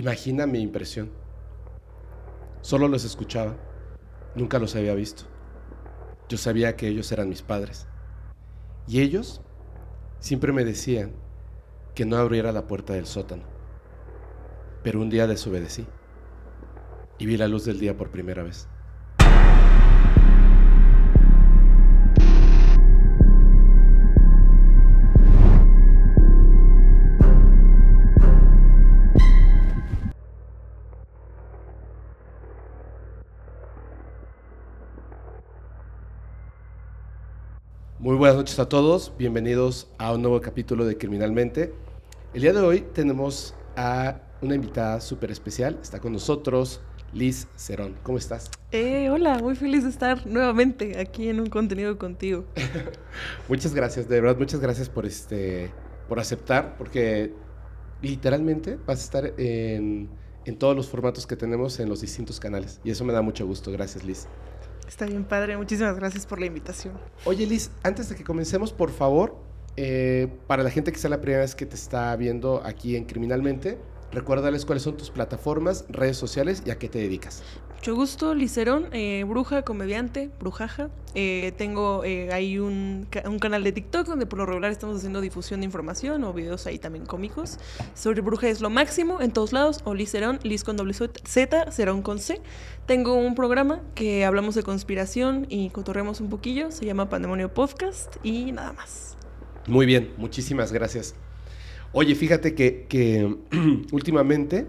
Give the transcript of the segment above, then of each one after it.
Imagina mi impresión. Solo los escuchaba, nunca los había visto. Yo sabía que ellos eran mis padres. Y ellos siempre me decían que no abriera la puerta del sótano. Pero un día desobedecí y vi la luz del día por primera vez. buenas noches a todos, bienvenidos a un nuevo capítulo de Criminalmente. El día de hoy tenemos a una invitada súper especial, está con nosotros Liz Cerón. ¿Cómo estás? Eh, hola, muy feliz de estar nuevamente aquí en un contenido contigo. muchas gracias, de verdad, muchas gracias por, este, por aceptar, porque literalmente vas a estar en, en todos los formatos que tenemos en los distintos canales y eso me da mucho gusto. Gracias, Liz. Está bien padre, muchísimas gracias por la invitación. Oye Liz, antes de que comencemos, por favor, eh, para la gente que sea la primera vez que te está viendo aquí en Criminalmente, Recuérdales cuáles son tus plataformas, redes sociales y a qué te dedicas. Mucho gusto, Licerón, eh, bruja, comediante, brujaja. Eh, tengo eh, ahí un, canal de TikTok donde por lo regular estamos haciendo difusión de información o videos ahí también cómicos. Sobre bruja es lo máximo en todos lados, o Licerón, Liz con doble Z, Cerón con C. Tengo un programa que hablamos de conspiración y cotorremos un poquillo, se llama Pandemonio Podcast y nada más. Muy bien, muchísimas gracias. Oye, fíjate que, últimamente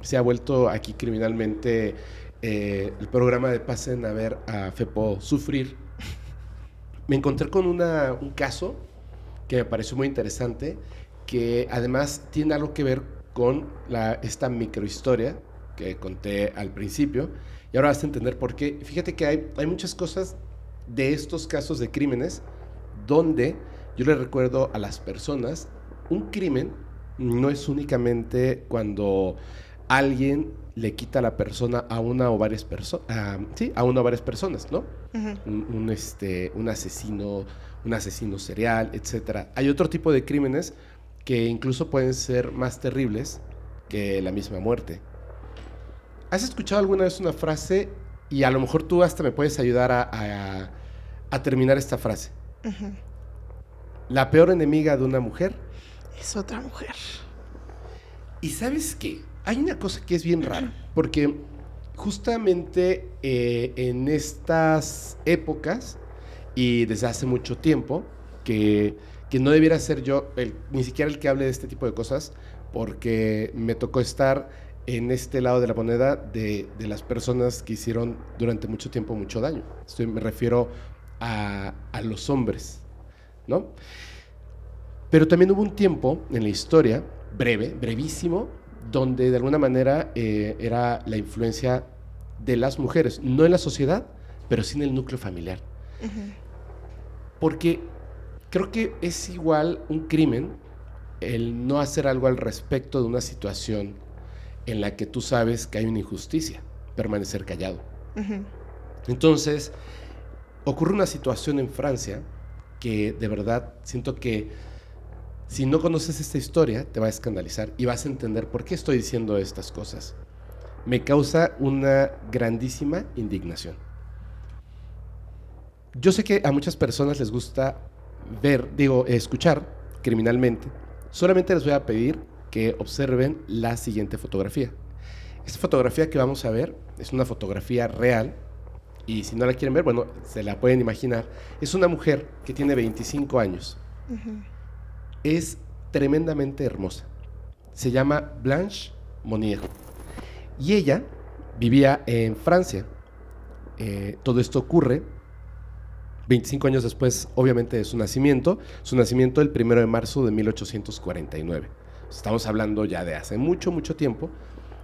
se ha vuelto aquí criminalmente eh, el programa de Pasen a ver a Fepo sufrir. Me encontré con un caso que me pareció muy interesante, que además tiene algo que ver con esta microhistoria que conté al principio. Y ahora vas a entender por qué. Fíjate que hay, hay muchas cosas de estos casos de crímenes donde yo le recuerdo a las personas un crimen no es únicamente cuando alguien le quita la persona a una o varias personas, sí, a una o varias personas, ¿no? un, este, un asesino, un asesino serial, etc. Hay otro tipo de crímenes que incluso pueden ser más terribles que la misma muerte. ¿Has escuchado alguna vez una frase y a lo mejor tú hasta me puedes ayudar a, terminar esta frase? La peor enemiga de una mujer es otra mujer. Y sabes qué? Hay una cosa que es bien rara, porque justamente eh, en estas épocas y desde hace mucho tiempo, que, no debiera ser yo ni siquiera el que hable de este tipo de cosas, porque me tocó estar en este lado de la moneda de, las personas que hicieron durante mucho tiempo mucho daño. Estoy, me refiero a, a los hombres, ¿no? Pero también hubo un tiempo en la historia, breve, brevísimo, donde de alguna manera eh, era la influencia de las mujeres, no en la sociedad, pero sí en el núcleo familiar. Porque creo que es igual un crimen el no hacer algo al respecto de una situación en la que tú sabes que hay una injusticia, permanecer callado. Entonces, ocurre una situación en Francia que de verdad siento que si no conoces esta historia, te va a escandalizar y vas a entender por qué estoy diciendo estas cosas. Me causa una grandísima indignación. Yo sé que a muchas personas les gusta ver, digo, escuchar criminalmente. Solamente les voy a pedir que observen la siguiente fotografía. Esta fotografía que vamos a ver es una fotografía real y si no la quieren ver, bueno, se la pueden imaginar. Es una mujer que tiene 25 años es tremendamente hermosa. Se llama Blanche Monnier. Y ella vivía en Francia. Eh, todo esto ocurre 25 años después, obviamente, de su nacimiento. Su nacimiento el 1 de marzo de 1849. Estamos hablando ya de hace mucho, mucho tiempo.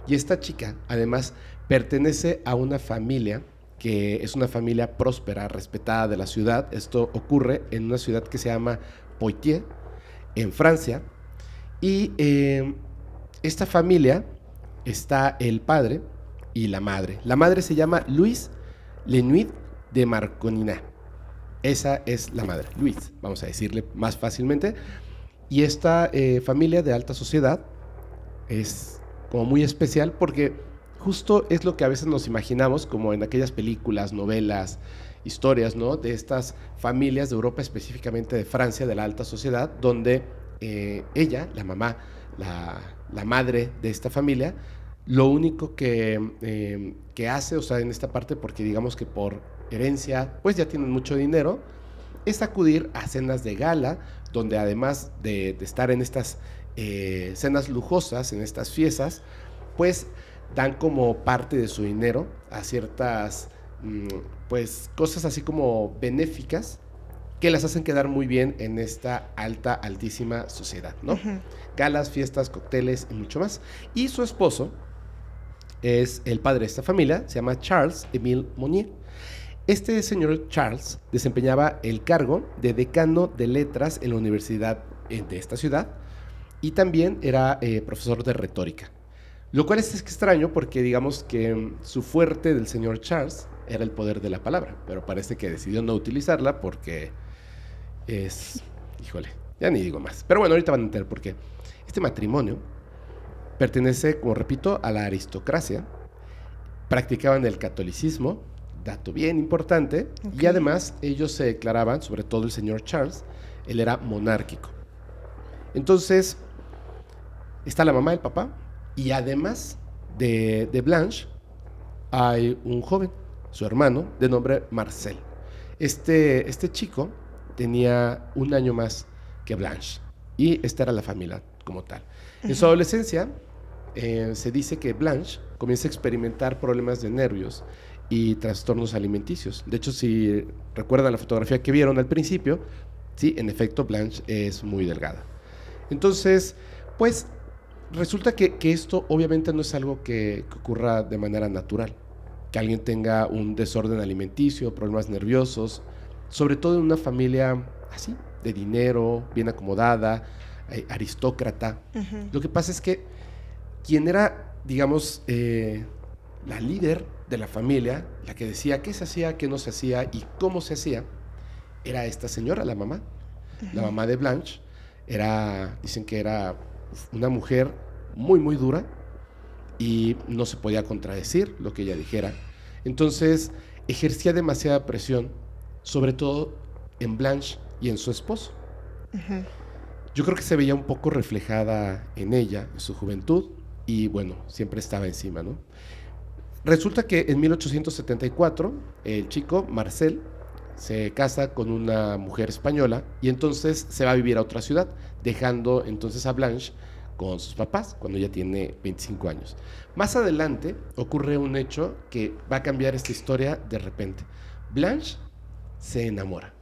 Y esta chica, además, pertenece a una familia que es una familia próspera, respetada de la ciudad. Esto ocurre en una ciudad que se llama Poitiers, en Francia. Y eh, esta familia está el padre y la madre. La madre se llama Luis Lenuit de Marconina. Esa es la madre, Luis, vamos a decirle más fácilmente. Y esta eh, familia de alta sociedad es como muy especial porque justo es lo que a veces nos imaginamos como en aquellas películas, novelas, historias, ¿no? De estas familias de Europa, específicamente de Francia, de la alta sociedad, donde eh, ella, la mamá, la, madre de esta familia, lo único que, em, que hace, o sea, en esta parte, porque digamos que por herencia, pues ya tienen mucho dinero, es acudir a cenas de gala, donde además de, estar en estas eh, cenas lujosas, en estas fiestas, pues dan como parte de su dinero a ciertas pues cosas así como benéficas que las hacen quedar muy bien en esta alta, altísima sociedad, ¿no? Galas, fiestas, cócteles y mucho más. Y su esposo es el padre de esta familia, se llama Charles Emile Monnier. Este señor Charles desempeñaba el cargo de decano de letras en la universidad eh, de esta ciudad y también era eh, profesor de retórica. Lo cual es extraño porque digamos que mm, su fuerte del señor Charles era el poder de la palabra, pero parece que decidió no utilizarla porque es, híjole, ya ni digo más. Pero bueno, ahorita van a entender por qué. Este matrimonio pertenece, como repito, a la aristocracia, practicaban el catolicismo, dato bien importante, y además ellos se declaraban, sobre todo el señor Charles, él era monárquico. Entonces, está la mamá, el papá, y además de, de Blanche hay un joven su hermano, de nombre Marcel. Este, este chico tenía un año más que Blanche y esta era la familia como tal. En su adolescencia eh, se dice que Blanche comienza a experimentar problemas de nervios y trastornos alimenticios. De hecho, si recuerdan la fotografía que vieron al principio, sí, en efecto, Blanche es muy delgada. Entonces, pues resulta que, esto obviamente no es algo que ocurra de manera natural que alguien tenga un desorden alimenticio, problemas nerviosos, sobre todo en una familia así, de dinero, bien acomodada, eh, aristócrata. Lo que pasa es que quien era, digamos, eh, la líder de la familia, la que decía qué se hacía, qué no se hacía y cómo se hacía, era esta señora, la mamá. La mamá de Blanche era, dicen que era una mujer muy, muy dura, y no se podía contradecir lo que ella dijera. Entonces ejercía demasiada presión, sobre todo en Blanche y en su esposo. Yo creo que se veía un poco reflejada en ella, en su juventud, y bueno, siempre estaba encima, ¿no? Resulta que en 1874 el chico, Marcel, se casa con una mujer española y entonces se va a vivir a otra ciudad, dejando entonces a Blanche con sus papás cuando ya tiene 25 años. Más adelante ocurre un hecho que va a cambiar esta historia de repente. Blanche se enamora.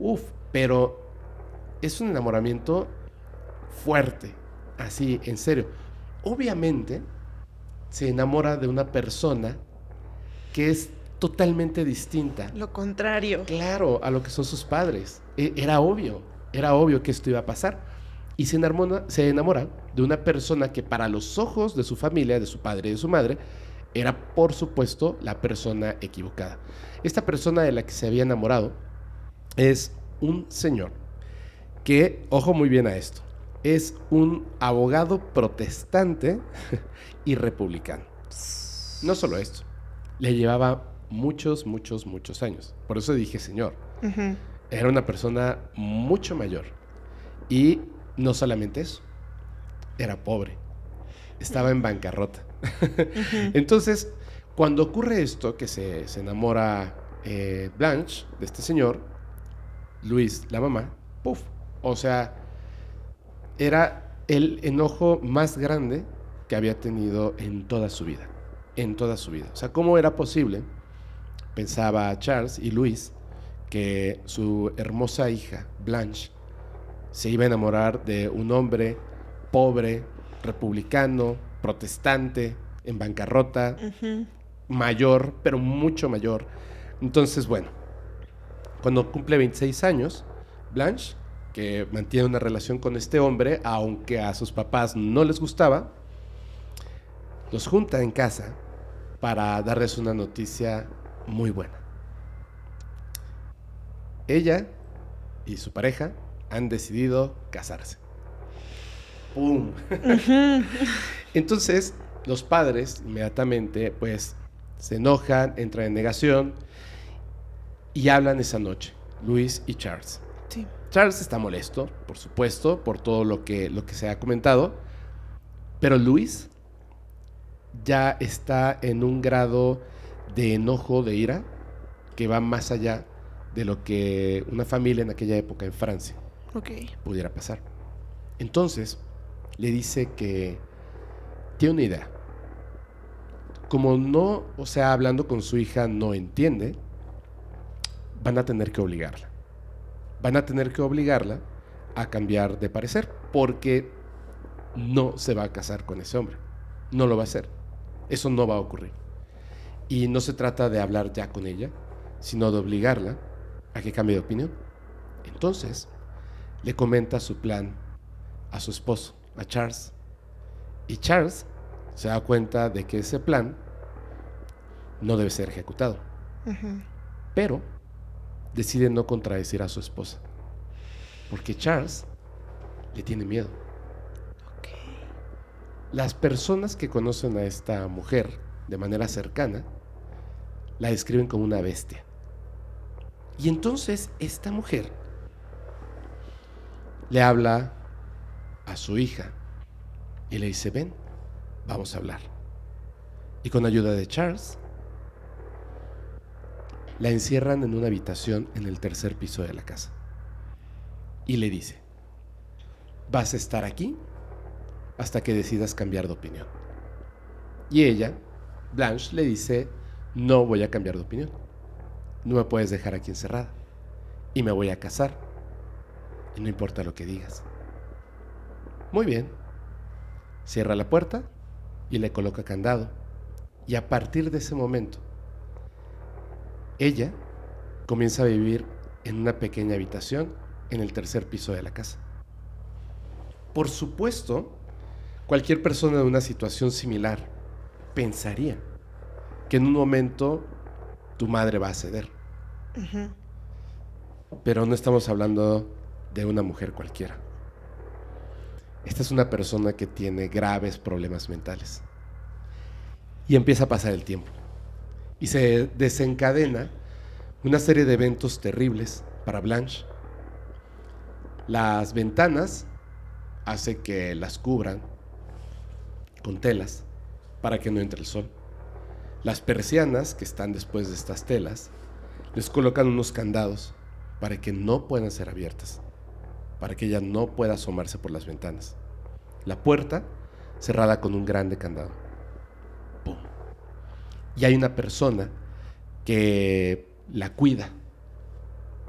Uf, pero es un enamoramiento fuerte, así, en serio. Obviamente se enamora de una persona que es totalmente distinta. Lo contrario. Claro, a lo que son sus padres. E, era obvio, era obvio que esto iba a pasar y se enamora, de una persona que para los ojos de su familia, de su padre y de su madre, era por supuesto la persona equivocada. Esta persona de la que se había enamorado es un señor que, ojo muy bien a esto, es un abogado protestante y republicano. No solo esto, le llevaba muchos, muchos, muchos años. Por eso dije señor. Era una persona mucho mayor. Y no solamente eso, era pobre, estaba en bancarrota. Entonces, cuando ocurre esto, que se, se enamora eh, Blanche de este señor, Luis, la mamá, puff, o sea, era el enojo más grande que había tenido en toda su vida, en toda su vida. O sea, ¿cómo era posible, pensaba Charles y Luis, que su hermosa hija, Blanche, se iba a enamorar de un hombre pobre, republicano, protestante, en bancarrota, mayor, pero mucho mayor. Entonces, bueno, cuando cumple 26 años, Blanche, que mantiene una relación con este hombre, aunque a sus papás no les gustaba, los junta en casa para darles una noticia muy buena. Ella y su pareja han decidido casarse. ¡Pum! Entonces, los padres inmediatamente, pues, se enojan, entran en negación y hablan esa noche, Luis y Charles. Sí. Charles está molesto, por supuesto, por todo lo que, lo que se ha comentado, pero Luis ya está en un grado de enojo, de ira, que va más allá de lo que una familia en aquella época en Francia Pudiera pasar. Entonces, le dice que tiene una idea. Como no, o sea, hablando con su hija no entiende, van a tener que obligarla. Van a tener que obligarla a cambiar de parecer porque no se va a casar con ese hombre. No lo va a hacer. Eso no va a ocurrir. Y no se trata de hablar ya con ella, sino de obligarla a que cambie de opinión. Entonces, le comenta su plan a su esposo, a Charles. Y Charles se da cuenta de que ese plan no debe ser ejecutado. Pero decide no contradecir a su esposa. Porque Charles le tiene miedo. Las personas que conocen a esta mujer de manera cercana la describen como una bestia. Y entonces esta mujer le habla a su hija y le dice, ven, vamos a hablar. Y con ayuda de Charles, la encierran en una habitación en el tercer piso de la casa. Y le dice, vas a estar aquí hasta que decidas cambiar de opinión. Y ella, Blanche, le dice, no voy a cambiar de opinión. No me puedes dejar aquí encerrada. Y me voy a casar y no importa lo que digas. Muy bien. Cierra la puerta y le coloca candado. Y a partir de ese momento, ella comienza a vivir en una pequeña habitación en el tercer piso de la casa. Por supuesto, cualquier persona en una situación similar pensaría que en un momento tu madre va a ceder. Pero no estamos hablando de una mujer cualquiera. Esta es una persona que tiene graves problemas mentales. Y empieza a pasar el tiempo. Y se desencadena una serie de eventos terribles para Blanche. Las ventanas hace que las cubran con telas para que no entre el sol. Las persianas que están después de estas telas les colocan unos candados para que no puedan ser abiertas para que ella no pueda asomarse por las ventanas. La puerta cerrada con un grande candado. ¡Pum! Y hay una persona que la cuida.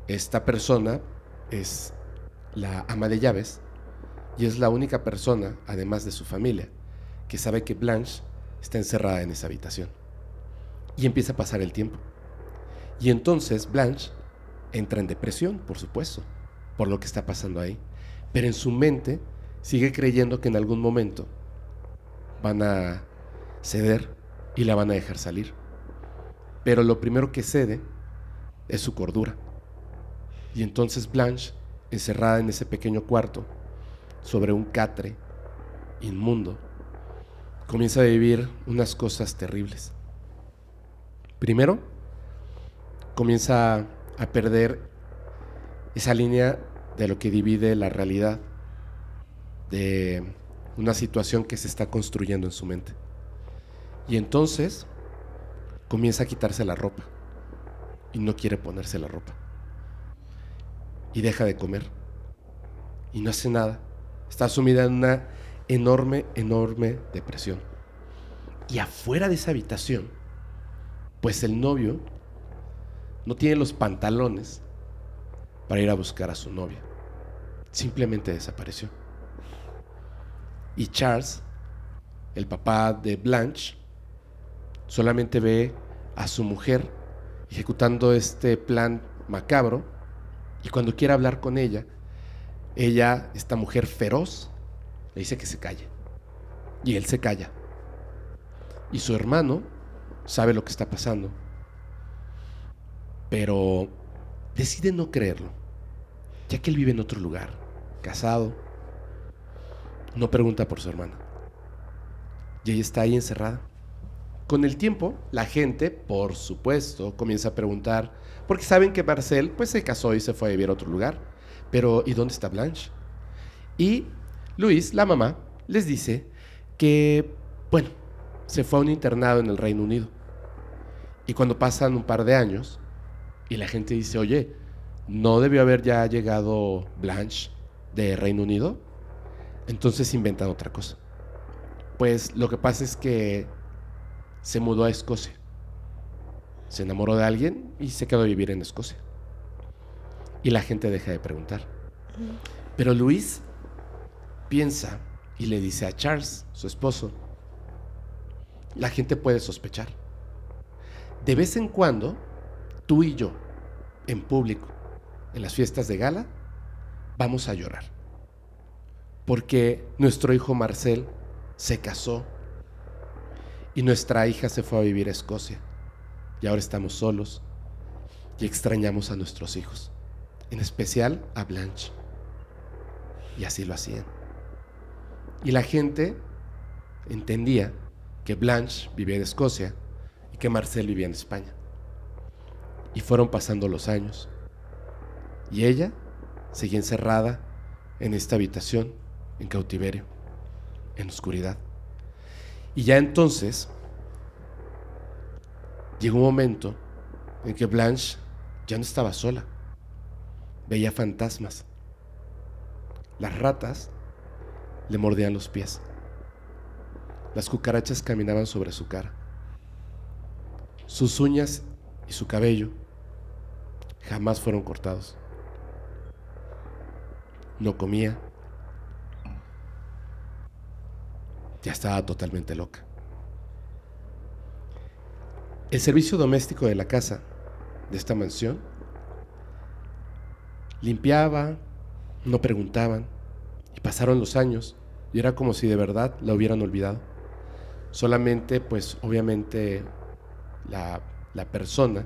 Esta persona es la ama de llaves y es la única persona, además de su familia, que sabe que Blanche está encerrada en esa habitación. Y empieza a pasar el tiempo. Y entonces Blanche entra en depresión, por supuesto por lo que está pasando ahí. Pero en su mente sigue creyendo que en algún momento van a ceder y la van a dejar salir. Pero lo primero que cede es su cordura. Y entonces Blanche, encerrada en ese pequeño cuarto, sobre un catre inmundo, comienza a vivir unas cosas terribles. Primero, comienza a perder esa línea de lo que divide la realidad de una situación que se está construyendo en su mente. Y entonces comienza a quitarse la ropa y no quiere ponerse la ropa. Y deja de comer y no hace nada. Está sumida en una enorme, enorme depresión. Y afuera de esa habitación, pues el novio no tiene los pantalones para ir a buscar a su novia. Simplemente desapareció. Y Charles, el papá de Blanche, solamente ve a su mujer ejecutando este plan macabro y cuando quiere hablar con ella, ella, esta mujer feroz, le dice que se calle. Y él se calla. Y su hermano sabe lo que está pasando. Pero decide no creerlo, ya que él vive en otro lugar, casado. No pregunta por su hermana. Y ella está ahí encerrada. Con el tiempo, la gente, por supuesto, comienza a preguntar, porque saben que Marcel pues se casó y se fue a vivir a otro lugar. Pero ¿y dónde está Blanche? Y Luis, la mamá, les dice que, bueno, se fue a un internado en el Reino Unido. Y cuando pasan un par de años, y la gente dice, oye, ¿no debió haber ya llegado Blanche de Reino Unido? Entonces inventan otra cosa. Pues lo que pasa es que se mudó a Escocia. Se enamoró de alguien y se quedó a vivir en Escocia. Y la gente deja de preguntar. Pero Luis piensa y le dice a Charles, su esposo, la gente puede sospechar. De vez en cuando tú y yo, en público, en las fiestas de gala, vamos a llorar. Porque nuestro hijo Marcel se casó y nuestra hija se fue a vivir a Escocia. Y ahora estamos solos y extrañamos a nuestros hijos, en especial a Blanche. Y así lo hacían. Y la gente entendía que Blanche vivía en Escocia y que Marcel vivía en España. Y fueron pasando los años. Y ella seguía encerrada en esta habitación, en cautiverio, en oscuridad. Y ya entonces llegó un momento en que Blanche ya no estaba sola. Veía fantasmas. Las ratas le mordían los pies. Las cucarachas caminaban sobre su cara. Sus uñas y su cabello jamás fueron cortados. No comía. Ya estaba totalmente loca. El servicio doméstico de la casa, de esta mansión, limpiaba, no preguntaban, y pasaron los años, y era como si de verdad la hubieran olvidado. Solamente, pues obviamente, la, la persona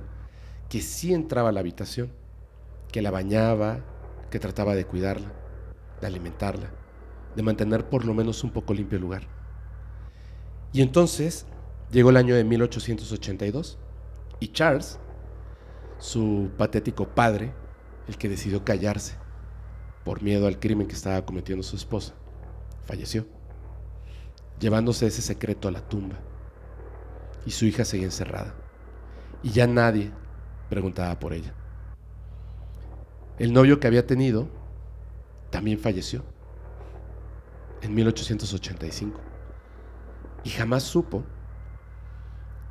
que sí entraba a la habitación, que la bañaba, que trataba de cuidarla, de alimentarla, de mantener por lo menos un poco limpio el lugar. Y entonces llegó el año de 1882 y Charles, su patético padre, el que decidió callarse por miedo al crimen que estaba cometiendo su esposa, falleció, llevándose ese secreto a la tumba. Y su hija seguía encerrada. Y ya nadie, preguntaba por ella. El novio que había tenido también falleció en 1885 y jamás supo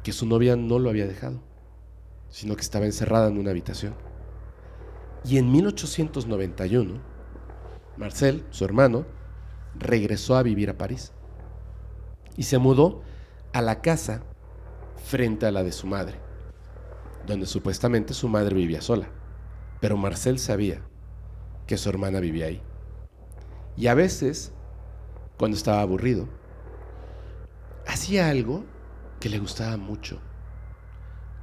que su novia no lo había dejado, sino que estaba encerrada en una habitación. Y en 1891, Marcel, su hermano, regresó a vivir a París y se mudó a la casa frente a la de su madre donde supuestamente su madre vivía sola. Pero Marcel sabía que su hermana vivía ahí. Y a veces, cuando estaba aburrido, hacía algo que le gustaba mucho,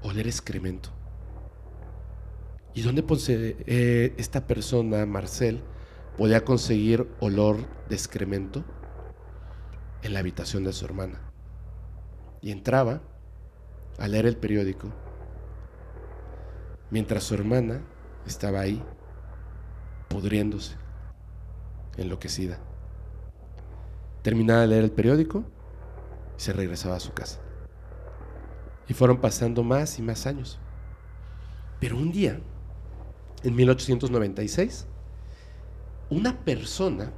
oler excremento. ¿Y dónde eh, esta persona, Marcel, podía conseguir olor de excremento? En la habitación de su hermana. Y entraba a leer el periódico mientras su hermana estaba ahí, pudriéndose, enloquecida. Terminaba de leer el periódico y se regresaba a su casa. Y fueron pasando más y más años. Pero un día, en 1896, una persona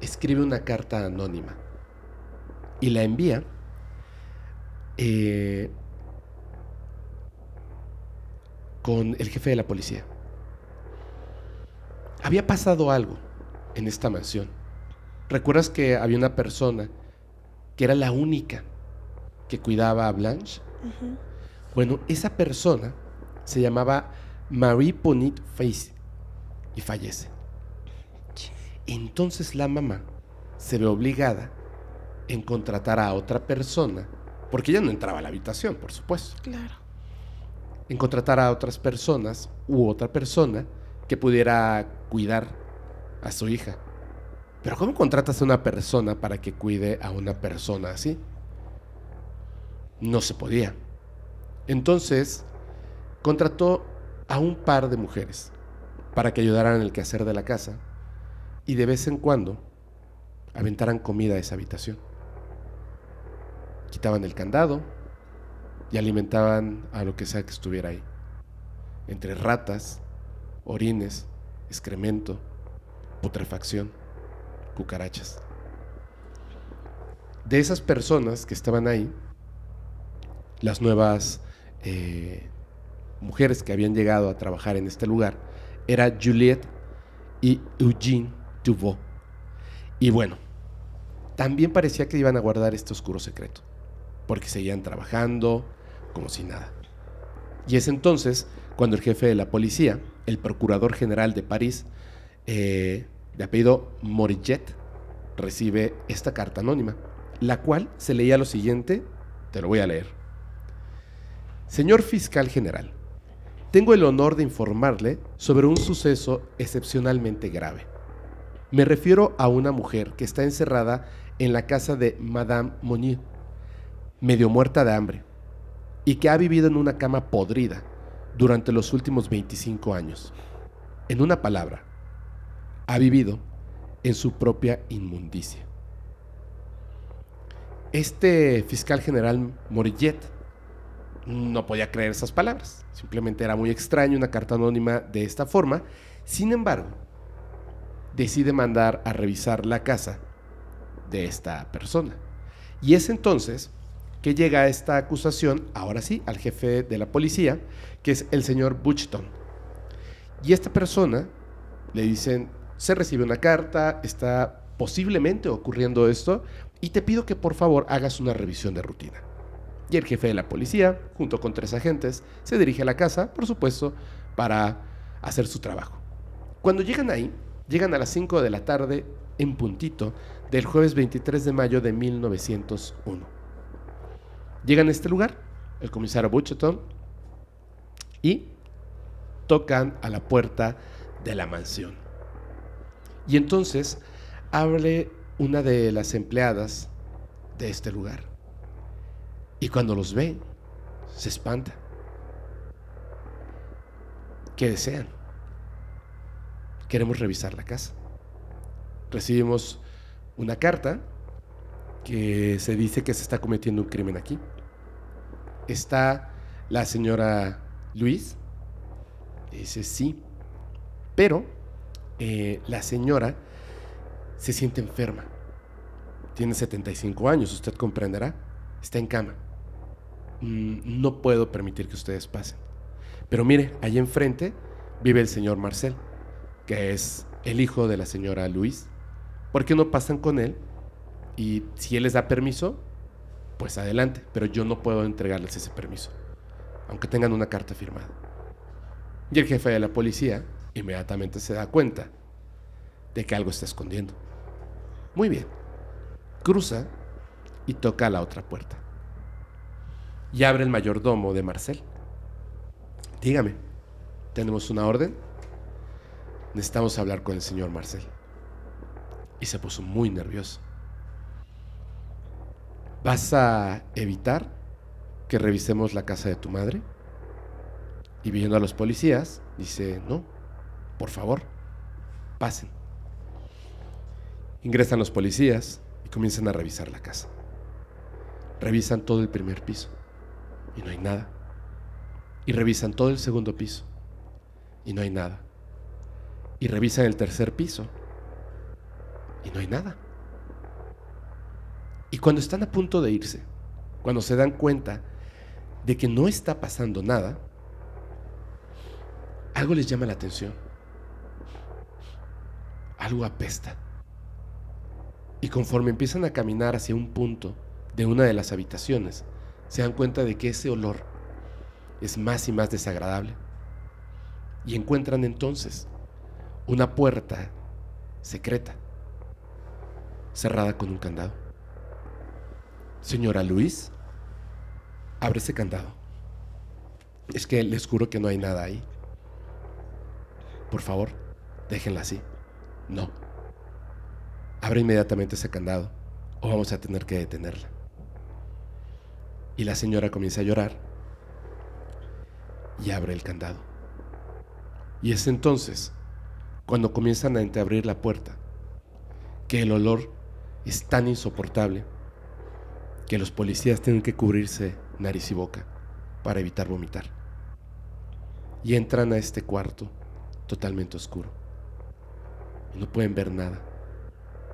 escribe una carta anónima y la envía eh, con el jefe de la policía. Había pasado algo en esta mansión. ¿Recuerdas que había una persona que era la única que cuidaba a Blanche? Bueno, esa persona se llamaba Marie Ponit Face y fallece. Entonces la mamá se ve obligada en contratar a otra persona, porque ella no entraba a la habitación, por supuesto. Claro en contratar a otras personas u otra persona que pudiera cuidar a su hija. Pero ¿cómo contratas a una persona para que cuide a una persona así? No se podía. Entonces, contrató a un par de mujeres para que ayudaran en el quehacer de la casa y de vez en cuando aventaran comida a esa habitación. Quitaban el candado, y alimentaban a lo que sea que estuviera ahí. Entre ratas, orines, excremento, putrefacción, cucarachas. De esas personas que estaban ahí, las nuevas eh, mujeres que habían llegado a trabajar en este lugar era Juliette y Eugene tuvo Y bueno, también parecía que iban a guardar este oscuro secreto, porque seguían trabajando, como si nada. Y es entonces cuando el jefe de la policía, el procurador general de París, eh, de apellido Morillet, recibe esta carta anónima, la cual se leía lo siguiente, te lo voy a leer. Señor fiscal general, tengo el honor de informarle sobre un suceso excepcionalmente grave. Me refiero a una mujer que está encerrada en la casa de Madame Monnier, medio muerta de hambre, y que ha vivido en una cama podrida durante los últimos 25 años. En una palabra, ha vivido en su propia inmundicia. Este fiscal general Morillet no podía creer esas palabras. Simplemente era muy extraño una carta anónima de esta forma. Sin embargo, decide mandar a revisar la casa de esta persona. Y es entonces que llega esta acusación, ahora sí, al jefe de la policía, que es el señor Butchton. Y esta persona le dicen, se recibe una carta, está posiblemente ocurriendo esto, y te pido que por favor hagas una revisión de rutina. Y el jefe de la policía, junto con tres agentes, se dirige a la casa, por supuesto, para hacer su trabajo. Cuando llegan ahí, llegan a las 5 de la tarde en puntito del jueves 23 de mayo de 1901. Llegan a este lugar, el comisario Buchetón, y tocan a la puerta de la mansión. Y entonces abre una de las empleadas de este lugar. Y cuando los ve, se espanta. ¿Qué desean? Queremos revisar la casa. Recibimos una carta que se dice que se está cometiendo un crimen aquí. Está la señora Luis. Dice sí. Pero eh, la señora se siente enferma. Tiene 75 años, usted comprenderá. Está en cama. Mm, no puedo permitir que ustedes pasen. Pero mire, allá enfrente vive el señor Marcel, que es el hijo de la señora Luis. ¿Por qué no pasan con él y si él les da permiso, pues adelante. Pero yo no puedo entregarles ese permiso, aunque tengan una carta firmada. Y el jefe de la policía inmediatamente se da cuenta de que algo está escondiendo. Muy bien. Cruza y toca la otra puerta. Y abre el mayordomo de Marcel. Dígame, ¿tenemos una orden? Necesitamos hablar con el señor Marcel. Y se puso muy nervioso. ¿Vas a evitar que revisemos la casa de tu madre? Y viendo a los policías, dice, no, por favor, pasen. Ingresan los policías y comienzan a revisar la casa. Revisan todo el primer piso y no hay nada. Y revisan todo el segundo piso y no hay nada. Y revisan el tercer piso y no hay nada. Y cuando están a punto de irse, cuando se dan cuenta de que no está pasando nada, algo les llama la atención. Algo apesta. Y conforme empiezan a caminar hacia un punto de una de las habitaciones, se dan cuenta de que ese olor es más y más desagradable. Y encuentran entonces una puerta secreta, cerrada con un candado. Señora Luis, abre ese candado. Es que les juro que no hay nada ahí. Por favor, déjenla así. No. Abre inmediatamente ese candado o vamos a tener que detenerla. Y la señora comienza a llorar y abre el candado. Y es entonces cuando comienzan a entreabrir la puerta que el olor es tan insoportable que los policías tienen que cubrirse nariz y boca para evitar vomitar. Y entran a este cuarto totalmente oscuro. no pueden ver nada.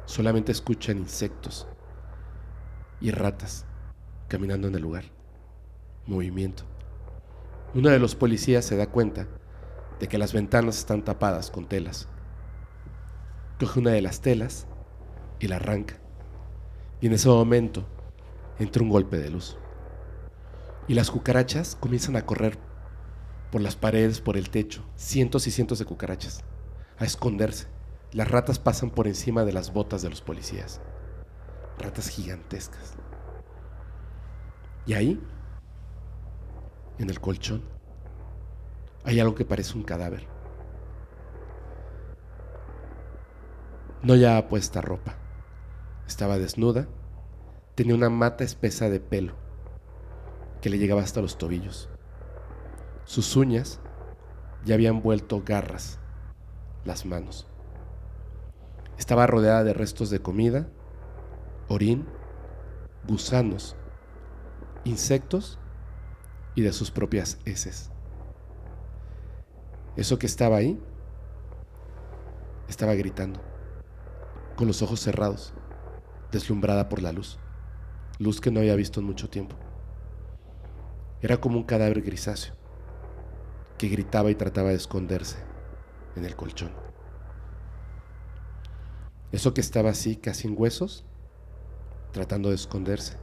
Solamente escuchan insectos y ratas caminando en el lugar. Movimiento. Uno de los policías se da cuenta de que las ventanas están tapadas con telas. Coge una de las telas y la arranca. Y en ese momento entra un golpe de luz. Y las cucarachas comienzan a correr por las paredes, por el techo, cientos y cientos de cucarachas, a esconderse. Las ratas pasan por encima de las botas de los policías. Ratas gigantescas. Y ahí, en el colchón, hay algo que parece un cadáver. No ya puesta ropa. Estaba desnuda tenía una mata espesa de pelo que le llegaba hasta los tobillos. Sus uñas ya habían vuelto garras, las manos. Estaba rodeada de restos de comida, orín, gusanos, insectos y de sus propias heces. Eso que estaba ahí estaba gritando, con los ojos cerrados, deslumbrada por la luz luz que no había visto en mucho tiempo. Era como un cadáver grisáceo, que gritaba y trataba de esconderse en el colchón. Eso que estaba así, casi en huesos, tratando de esconderse.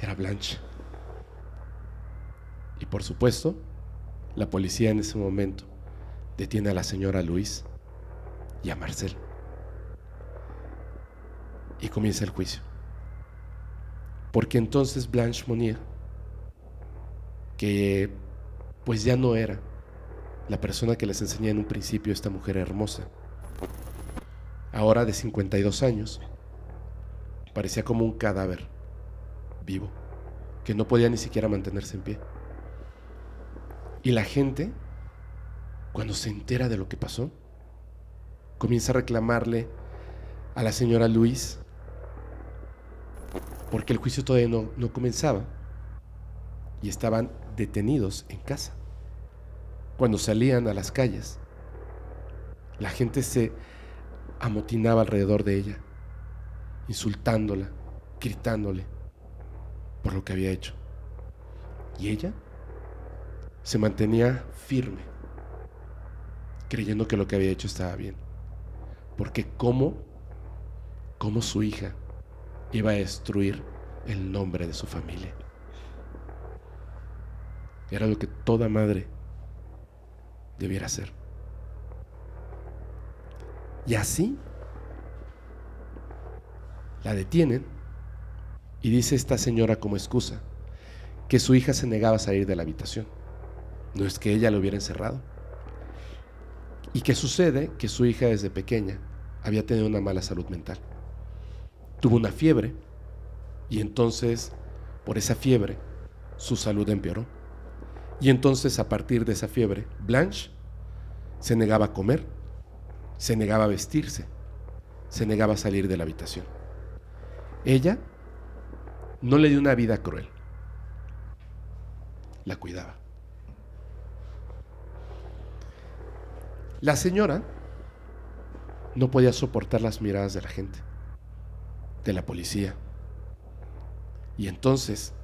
Era Blanche. Y por supuesto, la policía en ese momento detiene a la señora Luis y a Marcel y comienza el juicio. Porque entonces Blanche Monnier, que pues ya no era la persona que les enseñé en un principio esta mujer hermosa, ahora de 52 años, parecía como un cadáver vivo, que no podía ni siquiera mantenerse en pie. Y la gente, cuando se entera de lo que pasó, comienza a reclamarle a la señora Luis porque el juicio todavía no, no comenzaba y estaban detenidos en casa. Cuando salían a las calles, la gente se amotinaba alrededor de ella, insultándola, gritándole por lo que había hecho. Y ella se mantenía firme, creyendo que lo que había hecho estaba bien. Porque cómo, cómo su hija iba a destruir el nombre de su familia. Era lo que toda madre debiera hacer. Y así la detienen y dice esta señora como excusa que su hija se negaba a salir de la habitación. No es que ella lo hubiera encerrado. Y que sucede que su hija desde pequeña había tenido una mala salud mental tuvo una fiebre y entonces por esa fiebre su salud empeoró. Y entonces a partir de esa fiebre, Blanche se negaba a comer, se negaba a vestirse, se negaba a salir de la habitación. Ella no le dio una vida cruel, la cuidaba. La señora no podía soportar las miradas de la gente de la policía. Y entonces,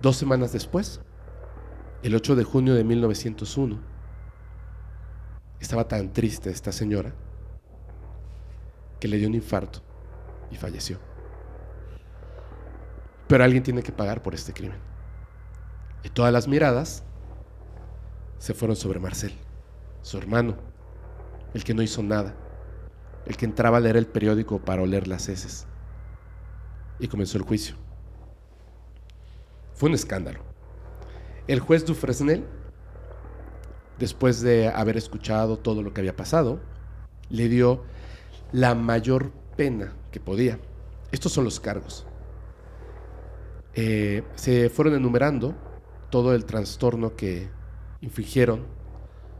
dos semanas después, el 8 de junio de 1901, estaba tan triste esta señora que le dio un infarto y falleció. Pero alguien tiene que pagar por este crimen. Y todas las miradas se fueron sobre Marcel, su hermano, el que no hizo nada el que entraba a leer el periódico para oler las heces. Y comenzó el juicio. Fue un escándalo. El juez Dufresnel, después de haber escuchado todo lo que había pasado, le dio la mayor pena que podía. Estos son los cargos. Eh, se fueron enumerando todo el trastorno que infligieron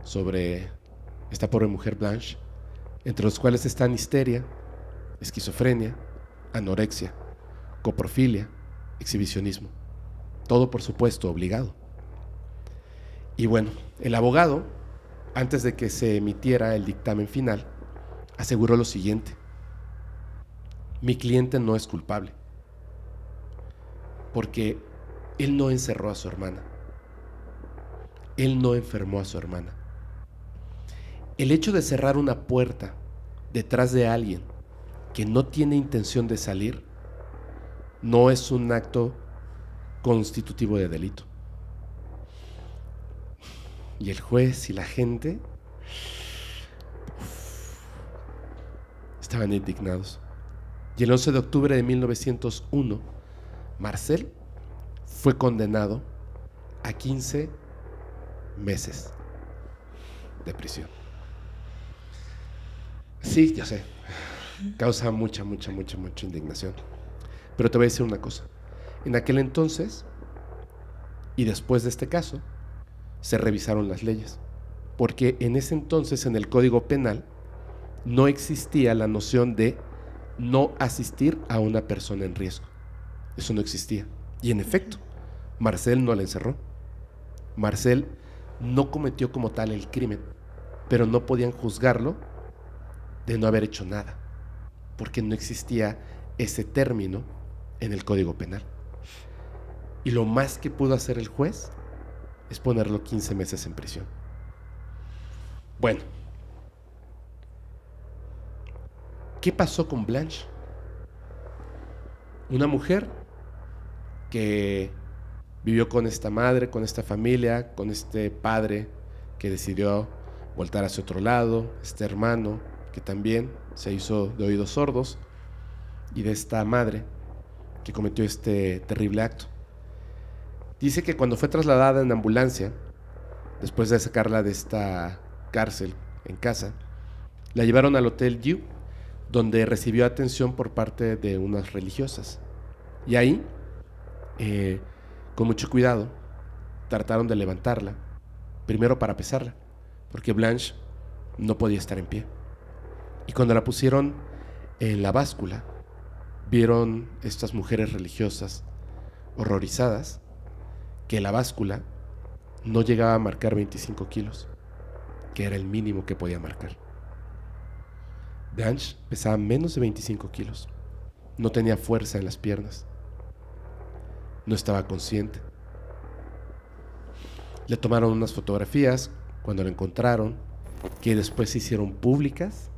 sobre esta pobre mujer Blanche entre los cuales están histeria, esquizofrenia, anorexia, coprofilia, exhibicionismo. Todo, por supuesto, obligado. Y bueno, el abogado, antes de que se emitiera el dictamen final, aseguró lo siguiente. Mi cliente no es culpable, porque él no encerró a su hermana. Él no enfermó a su hermana. El hecho de cerrar una puerta detrás de alguien que no tiene intención de salir no es un acto constitutivo de delito. Y el juez y la gente estaban indignados. Y el 11 de octubre de 1901, Marcel fue condenado a 15 meses de prisión. Sí, ya sé. Causa mucha, mucha, mucha, mucha indignación. Pero te voy a decir una cosa. En aquel entonces, y después de este caso, se revisaron las leyes. Porque en ese entonces, en el Código Penal, no existía la noción de no asistir a una persona en riesgo. Eso no existía. Y en efecto, Marcel no la encerró. Marcel no cometió como tal el crimen, pero no podían juzgarlo de no haber hecho nada, porque no existía ese término en el Código Penal. Y lo más que pudo hacer el juez es ponerlo 15 meses en prisión. Bueno, ¿qué pasó con Blanche? Una mujer que vivió con esta madre, con esta familia, con este padre que decidió voltar hacia otro lado, este hermano, que también se hizo de oídos sordos, y de esta madre que cometió este terrible acto. Dice que cuando fue trasladada en ambulancia, después de sacarla de esta cárcel en casa, la llevaron al Hotel Yu, donde recibió atención por parte de unas religiosas. Y ahí, eh, con mucho cuidado, trataron de levantarla, primero para pesarla, porque Blanche no podía estar en pie. Y cuando la pusieron en la báscula, vieron estas mujeres religiosas horrorizadas que la báscula no llegaba a marcar 25 kilos, que era el mínimo que podía marcar. Dange pesaba menos de 25 kilos, no tenía fuerza en las piernas, no estaba consciente. Le tomaron unas fotografías cuando la encontraron, que después se hicieron públicas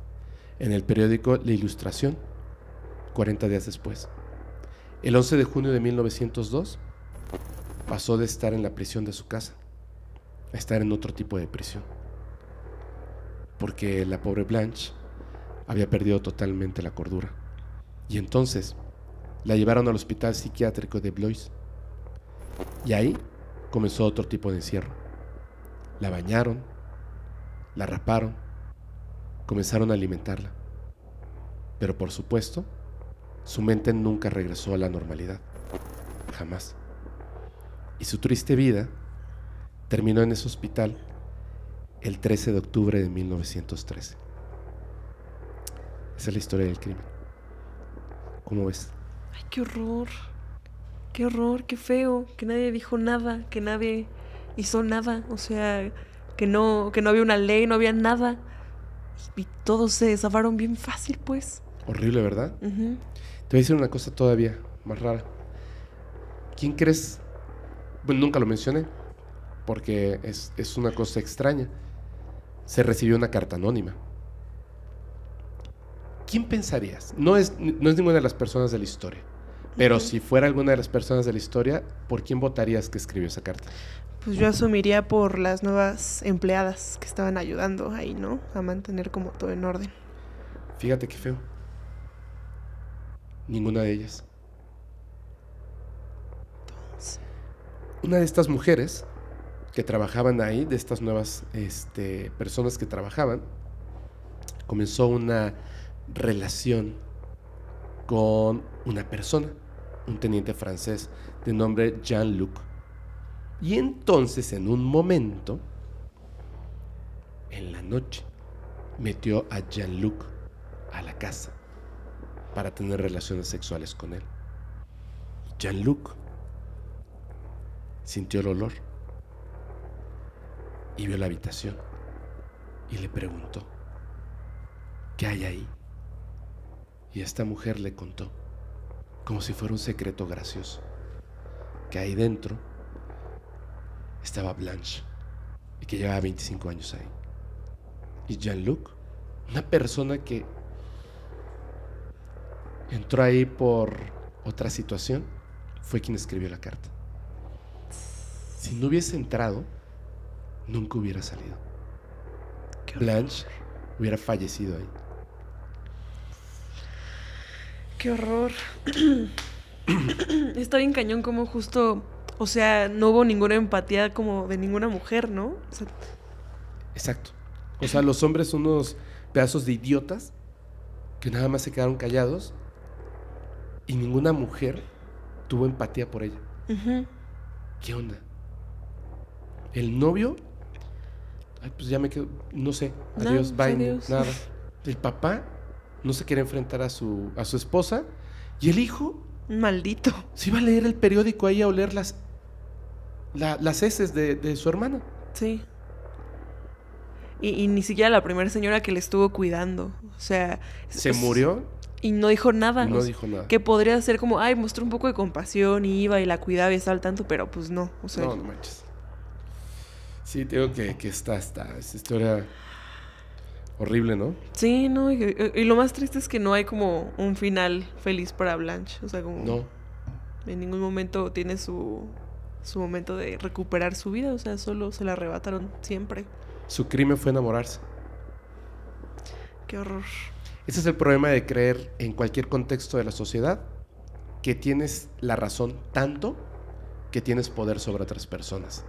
en el periódico La Ilustración, 40 días después. El 11 de junio de 1902 pasó de estar en la prisión de su casa a estar en otro tipo de prisión, porque la pobre Blanche había perdido totalmente la cordura. Y entonces la llevaron al hospital psiquiátrico de Blois. Y ahí comenzó otro tipo de encierro. La bañaron, la raparon, comenzaron a alimentarla. Pero por supuesto, su mente nunca regresó a la normalidad. Jamás. Y su triste vida terminó en ese hospital el 13 de octubre de 1913. Esa es la historia del crimen. ¿Cómo ves? Ay, qué horror. Qué horror, qué feo. Que nadie dijo nada, que nadie hizo nada. O sea, que no, que no había una ley, no había nada. Y todos se zafaron bien fácil, pues. Horrible, ¿verdad? Te voy a decir una cosa todavía más rara. ¿Quién crees? Bueno, nunca lo mencioné, porque es, una cosa extraña. Se recibió una carta anónima. ¿Quién pensarías? No es, no es ninguna de las personas de la historia. Pero si fuera alguna de las personas de la historia, ¿por quién votarías que escribió esa carta? pues yo asumiría por las nuevas empleadas que estaban ayudando ahí, ¿no? A mantener como todo en orden. Fíjate qué feo. Ninguna de ellas. Entonces... Una de estas mujeres que trabajaban ahí, de estas nuevas este, personas que trabajaban, comenzó una relación con una persona, un teniente francés de nombre Jean-Luc y entonces en un momento, en la noche, metió a Jean-Luc a la casa para tener relaciones sexuales con él. Jean-Luc sintió el olor y vio la habitación y le preguntó, ¿qué hay ahí? Y esta mujer le contó, como si fuera un secreto gracioso, que ahí dentro estaba Blanche, y que llevaba 25 años ahí. Y Jean-Luc, una persona que entró ahí por otra situación, fue quien escribió la carta. Si no hubiese entrado, nunca hubiera salido. Blanche hubiera fallecido ahí. Qué horror. Está bien cañón como justo o sea, no hubo ninguna empatía como de ninguna mujer, ¿no? Exacto. O sea, los hombres son unos pedazos de idiotas que nada más se quedaron callados y ninguna mujer tuvo empatía por ella. ¿Qué onda? El novio, Ay, pues ya me quedo, no sé, adiós, pues bye, nada. El papá no se quiere enfrentar a su, a su esposa y el hijo Maldito. Se iba a leer el periódico ahí a oler las las heces de, su hermana. Sí. Y, ni siquiera la primera señora que le estuvo cuidando. O sea. ¿Se murió? Y no dijo nada. No dijo nada. Que podría ser como, ay, mostró un poco de compasión y iba y la cuidaba y estaba al tanto, pero pues no. no, no manches. Sí, tengo que, que está, está. Esta historia horrible, ¿no? Sí, no. Y, y, lo más triste es que no hay como un final feliz para Blanche. O sea, como. No. En ningún momento tiene su, su momento de recuperar su vida, o sea, solo se la arrebataron siempre. Su crimen fue enamorarse. Qué horror. Ese es el problema de creer en cualquier contexto de la sociedad que tienes la razón tanto que tienes poder sobre otras personas.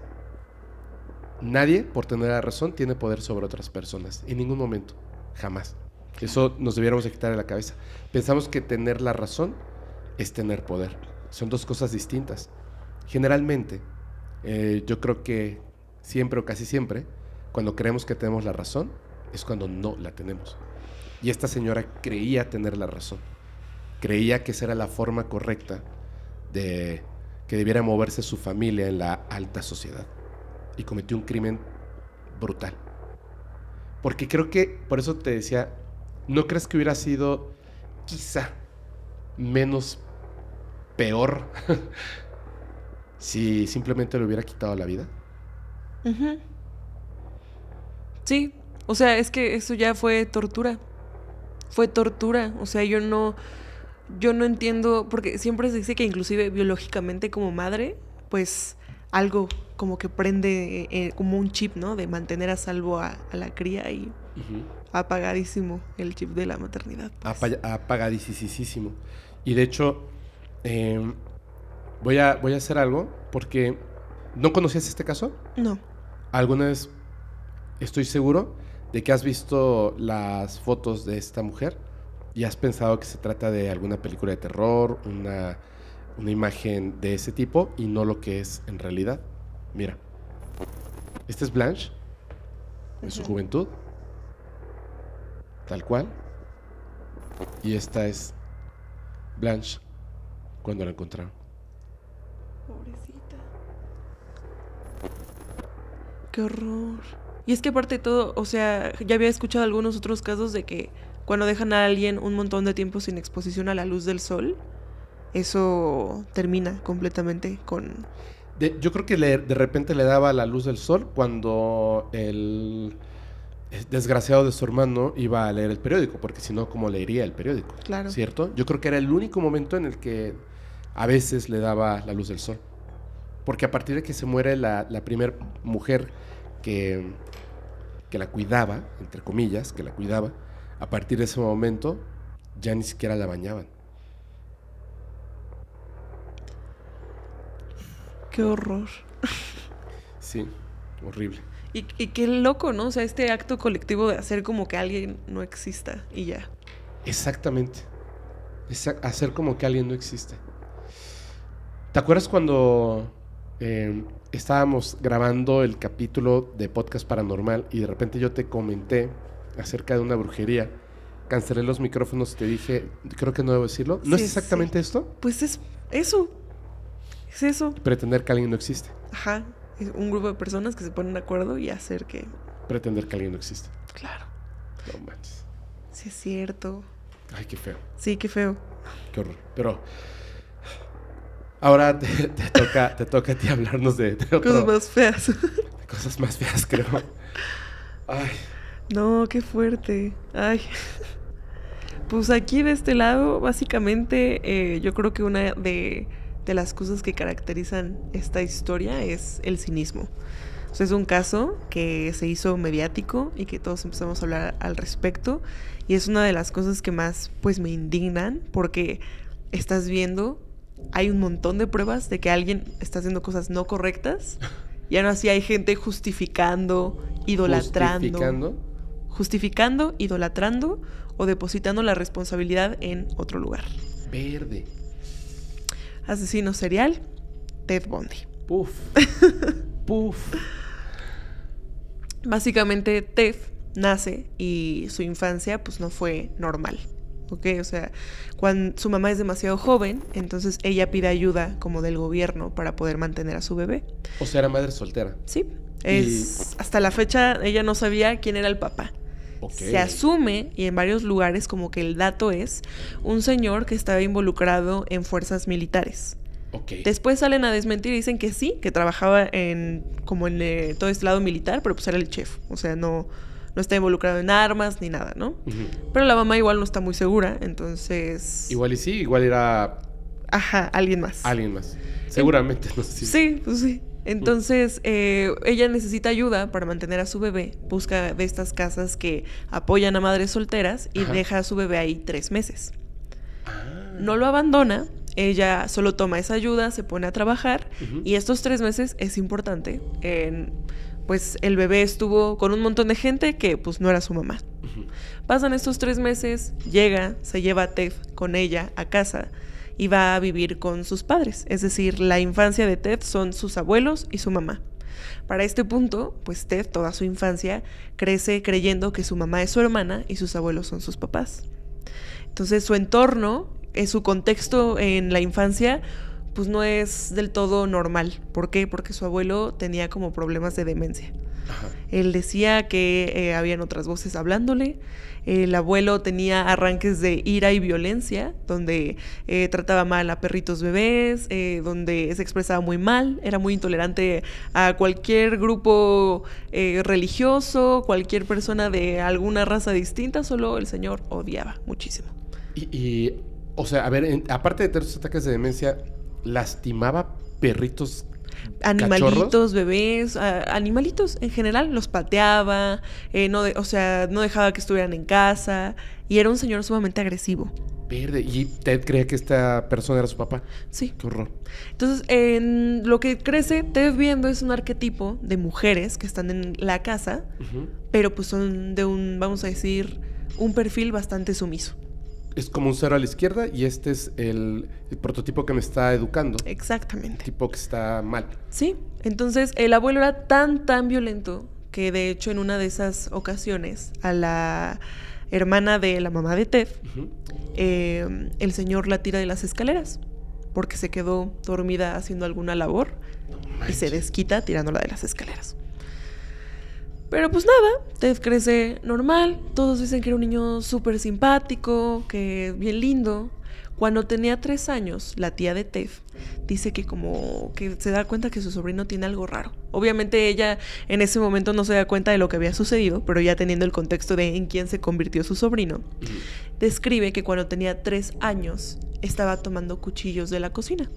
Nadie, por tener la razón, tiene poder sobre otras personas. En ningún momento. Jamás. Eso nos debiéramos de quitar de la cabeza. Pensamos que tener la razón es tener poder. Son dos cosas distintas. Generalmente, eh, yo creo que siempre o casi siempre, cuando creemos que tenemos la razón, es cuando no la tenemos. Y esta señora creía tener la razón. Creía que esa era la forma correcta de que debiera moverse su familia en la alta sociedad. Y cometió un crimen brutal. Porque creo que, por eso te decía, ¿no crees que hubiera sido quizá menos peor si simplemente le hubiera quitado la vida? Sí, o sea, es que eso ya fue tortura. Fue tortura, o sea, yo no yo no entiendo porque siempre se dice que inclusive biológicamente como madre, pues algo como que prende eh, eh, como un chip, ¿no? De mantener a salvo a, la cría y apagadísimo el chip de la maternidad. Pues. Y de hecho, em, voy a, voy a hacer algo porque ¿no conocías este caso? No. ¿Alguna vez estoy seguro de que has visto las fotos de esta mujer y has pensado que se trata de alguna película de terror, una, una imagen de ese tipo y no lo que es en realidad? Mira, esta es Blanche en su juventud, tal cual, y esta es Blanche cuando la encontraron. Qué horror. Y es que aparte de todo, o sea, ya había escuchado algunos otros casos de que cuando dejan a alguien un montón de tiempo sin exposición a la luz del sol, eso termina completamente con... yo creo que de repente le daba la luz del sol cuando el desgraciado de su hermano iba a leer el periódico, porque si no, ¿cómo leería el periódico? Claro. ¿Cierto? Yo creo que era el único momento en el que a veces le daba la luz del sol. Porque a partir de que se muere la, primera mujer que, que la cuidaba, entre comillas, que la cuidaba, a partir de ese momento ya ni siquiera la bañaban. Qué horror. Sí, horrible. Y, qué loco, ¿no? O sea, este acto colectivo de hacer como que alguien no exista y ya. Exactamente. hacer como que alguien no existe. ¿Te acuerdas cuando Em, estábamos grabando el capítulo de Podcast Paranormal y de repente yo te comenté acerca de una brujería. Cancelé los micrófonos y te dije, creo que no debo decirlo. ¿No es exactamente esto? Pues es eso. Es eso. Pretender que alguien no existe. Ajá. Es un grupo de personas que se ponen de acuerdo y hacer que. Pretender que alguien no existe. Claro. No manches. Sí, es cierto. Ay, qué feo. Sí, qué feo. Qué horror. Pero Ahora te, toca, te toca a ti hablarnos de, cosas más feas. cosas más feas, creo. Ay. No, qué fuerte. Ay. Pues aquí de este lado, básicamente, eh, yo creo que una de, las cosas que caracterizan esta historia es el cinismo. es un caso que se hizo mediático y que todos empezamos a hablar al respecto. Y es una de las cosas que más pues me indignan porque estás viendo hay un montón de pruebas de que alguien está haciendo cosas no correctas. Y aún así hay gente justificando, idolatrando. ¿Justificando? Justificando, idolatrando o depositando la responsabilidad en otro lugar. Verde. Asesino serial, Ted Bundy. Puf. Puf. Básicamente, Ted nace y su infancia pues no fue normal. ¿ok? O sea, cuando su mamá es demasiado joven, entonces ella pide ayuda como del gobierno para poder mantener a su bebé. O sea, era madre soltera. Sí. Es, Hasta la fecha ella no sabía quién era el papá. Se asume, y en varios lugares como que el dato es, un señor que estaba involucrado en fuerzas militares. Okay. Después salen a desmentir y dicen que sí, que trabajaba en como en eh, todo este lado militar, pero pues era el chef. O sea, no, no está involucrado en armas ni nada, ¿no? Pero la mamá igual no está muy segura, entonces... Igual y sí, igual era... Ajá, alguien más. Alguien más. Seguramente, no sé Sí, pues sí. Entonces, eh, ella necesita ayuda para mantener a su bebé. Busca de estas casas que apoyan a madres solteras y deja a su bebé ahí tres meses. Ah. No lo abandona, ella solo toma esa ayuda, se pone a trabajar y estos tres meses es importante en pues el bebé estuvo con un montón de gente que pues no era su mamá. Pasan estos tres meses, llega, se lleva a Ted con ella a casa y va a vivir con sus padres. Es decir, la infancia de Ted son sus abuelos y su mamá. Para este punto, pues Ted toda su infancia crece creyendo que su mamá es su hermana y sus abuelos son sus papás. Entonces su entorno, en eh, su contexto en la infancia, pues no es del todo normal. ¿Por qué? Porque su abuelo tenía como problemas de demencia. Él decía que eh, habían otras voces hablándole. El abuelo tenía arranques de ira y violencia, donde eh, trataba mal a perritos bebés, eh, donde se expresaba muy mal, era muy intolerante a cualquier grupo religioso, cualquier persona de alguna raza distinta, solo el señor odiaba muchísimo. Y, o sea, a ver, aparte de tener sus ataques de demencia, lastimaba perritos animalitos, bebés, animalitos en general, los pateaba, eh, no o sea, no dejaba que estuvieran en casa y era un señor sumamente agresivo. Verde. ¿Y Ted creía que esta persona era su papá? Sí. Qué horror. Entonces, en lo que crece Ted viendo es un arquetipo de mujeres que están en la casa, pero pues son de un, vamos a decir, un perfil bastante sumiso es como un cero a la izquierda y este es el, prototipo que me está educando. Exactamente. tipo que está mal. Sí, entonces el abuelo era tan, tan violento que de hecho en una de esas ocasiones a la hermana de la mamá de Ted em, el señor la tira de las escaleras porque se quedó dormida haciendo alguna labor y se desquita tirándola de las escaleras. Pero pues nada, Ted crece normal, todos dicen que era un niño súper simpático, que bien lindo. Cuando tenía tres años, la tía de Tev dice que como que se da cuenta que su sobrino tiene algo raro. Obviamente ella en ese momento no se da cuenta de lo que había sucedido, pero ya teniendo el contexto de en quién se convirtió su sobrino, describe que cuando tenía tres años estaba tomando cuchillos de la cocina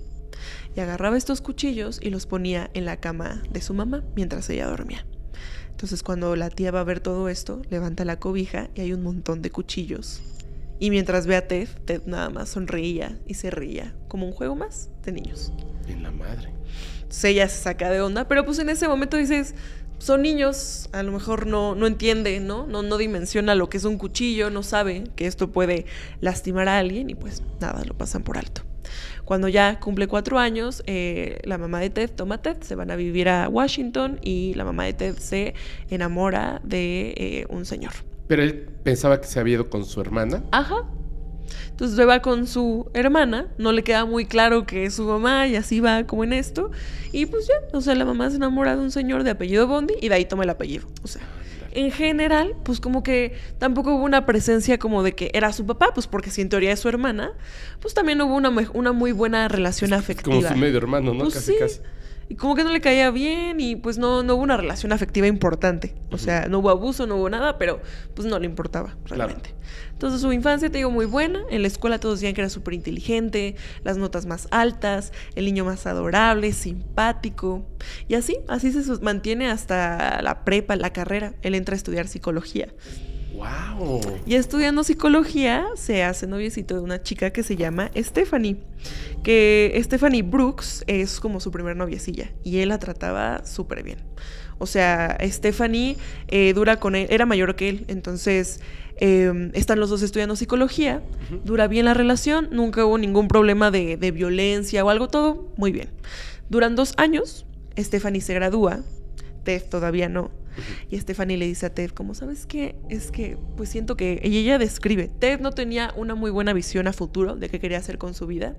y agarraba estos cuchillos y los ponía en la cama de su mamá mientras ella dormía. Entonces cuando la tía va a ver todo esto, levanta la cobija y hay un montón de cuchillos. Y mientras ve a Ted, Ted nada más sonreía y se ría, como un juego más de niños. En la madre. Entonces ella se saca de onda, pero pues en ese momento dices, son niños, a lo mejor no, no entiende, ¿no? ¿no? No dimensiona lo que es un cuchillo, no sabe que esto puede lastimar a alguien y pues nada, lo pasan por alto. Cuando ya cumple cuatro años, eh, la mamá de Ted toma Ted, se van a vivir a Washington y la mamá de Ted se enamora de eh, un señor. Pero él pensaba que se había ido con su hermana. Ajá. Entonces se va con su hermana, no le queda muy claro que es su mamá y así va como en esto. Y pues ya, o sea, la mamá se enamora de un señor de apellido Bondi y de ahí toma el apellido. O sea en general, pues como que tampoco hubo una presencia como de que era su papá, pues porque si en teoría es su hermana, pues también hubo una, una muy buena relación afectiva. Como su medio hermano, ¿no? Pues casi, casi y como que no le caía bien y pues no, hubo una relación afectiva importante. O sea, no hubo abuso, no hubo nada, pero pues no le importaba realmente. Entonces su infancia, te digo, muy buena. En la escuela todos decían que era súper inteligente, las notas más altas, el niño más adorable, simpático. Y así, así se mantiene hasta la prepa, la carrera. Él entra a estudiar psicología. ¡Wow! Y estudiando psicología se hace noviecito de una chica que se llama Stephanie. Que Stephanie Brooks es como su primer noviecilla y él la trataba súper bien. O sea, Stephanie eh, dura con él, era mayor que él, entonces em, están los dos estudiando psicología, dura bien la relación, nunca hubo ningún problema de, violencia o algo, todo muy bien. Duran dos años, Stephanie se gradúa, Ted todavía no. Y Stephanie le dice a Ted, como sabes que es que pues siento que, y ella describe, Ted no tenía una muy buena visión a futuro de qué quería hacer con su vida,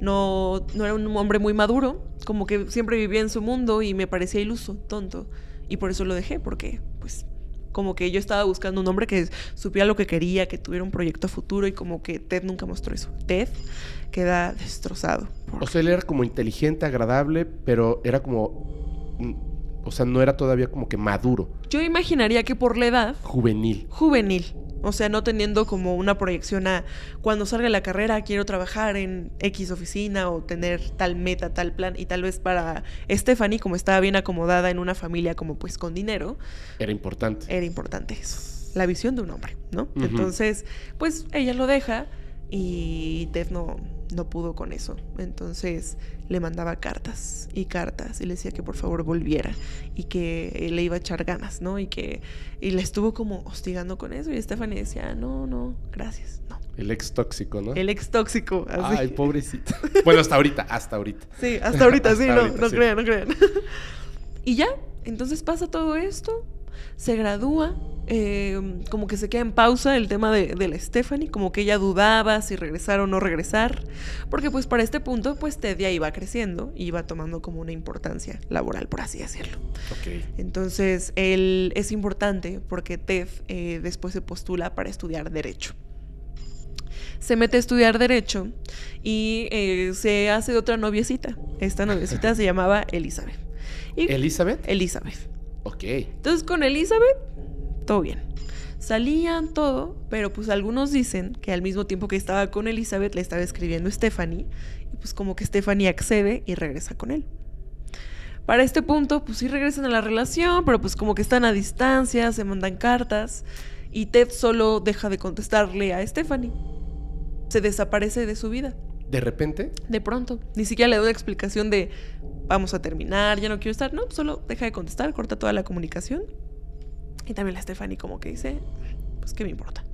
no, no era un hombre muy maduro, como que siempre vivía en su mundo y me parecía iluso, tonto, y por eso lo dejé, porque pues como que yo estaba buscando un hombre que supiera lo que quería, que tuviera un proyecto a futuro y como que Ted nunca mostró eso. Ted queda destrozado. O sea, él era como inteligente, agradable, pero era como o sea, no era todavía como que maduro. Yo imaginaría que por la edad. Juvenil. Juvenil. O sea, no teniendo como una proyección a cuando salga la carrera quiero trabajar en X oficina o tener tal meta, tal plan. Y tal vez para Stephanie, como estaba bien acomodada en una familia como pues con dinero. Era importante. Era importante eso. La visión de un hombre, ¿no? Entonces, pues ella lo deja y Tef no, no pudo con eso. Entonces le mandaba cartas y cartas y le decía que por favor volviera y que le iba a echar ganas, ¿no? Y que le estuvo como hostigando con eso y Stephanie decía, no, no, gracias, no. El ex tóxico, ¿no? El ex tóxico. Así. Ay, pobrecito. bueno, hasta ahorita, hasta ahorita. Sí, hasta ahorita, sí, no, no, crean, no crean. y ya, entonces pasa todo esto se gradúa, em, como que se queda en pausa el tema de, la Stephanie, como que ella dudaba si regresar o no regresar, porque pues para este punto pues Ted ya iba creciendo, y iba tomando como una importancia laboral, por así decirlo. Entonces él es importante porque Ted eh, después se postula para estudiar derecho se mete a estudiar derecho y eh, se hace otra noviecita. Esta noviecita se llamaba Elizabeth. Elizabeth. Entonces con Elizabeth, todo bien. Salían todo, pero pues algunos dicen que al mismo tiempo que estaba con Elizabeth le estaba escribiendo Stephanie y pues como que Stephanie accede y regresa con él. Para este punto, pues sí regresan a la relación, pero pues como que están a distancia, se mandan cartas y Ted solo deja de contestarle a Stephanie. Se desaparece de su vida. ¿De repente? De pronto. Ni siquiera le doy una explicación de vamos a terminar, ya no quiero estar. No, solo deja de contestar, corta toda la comunicación. Y también la Stephanie como que dice, pues qué me importa.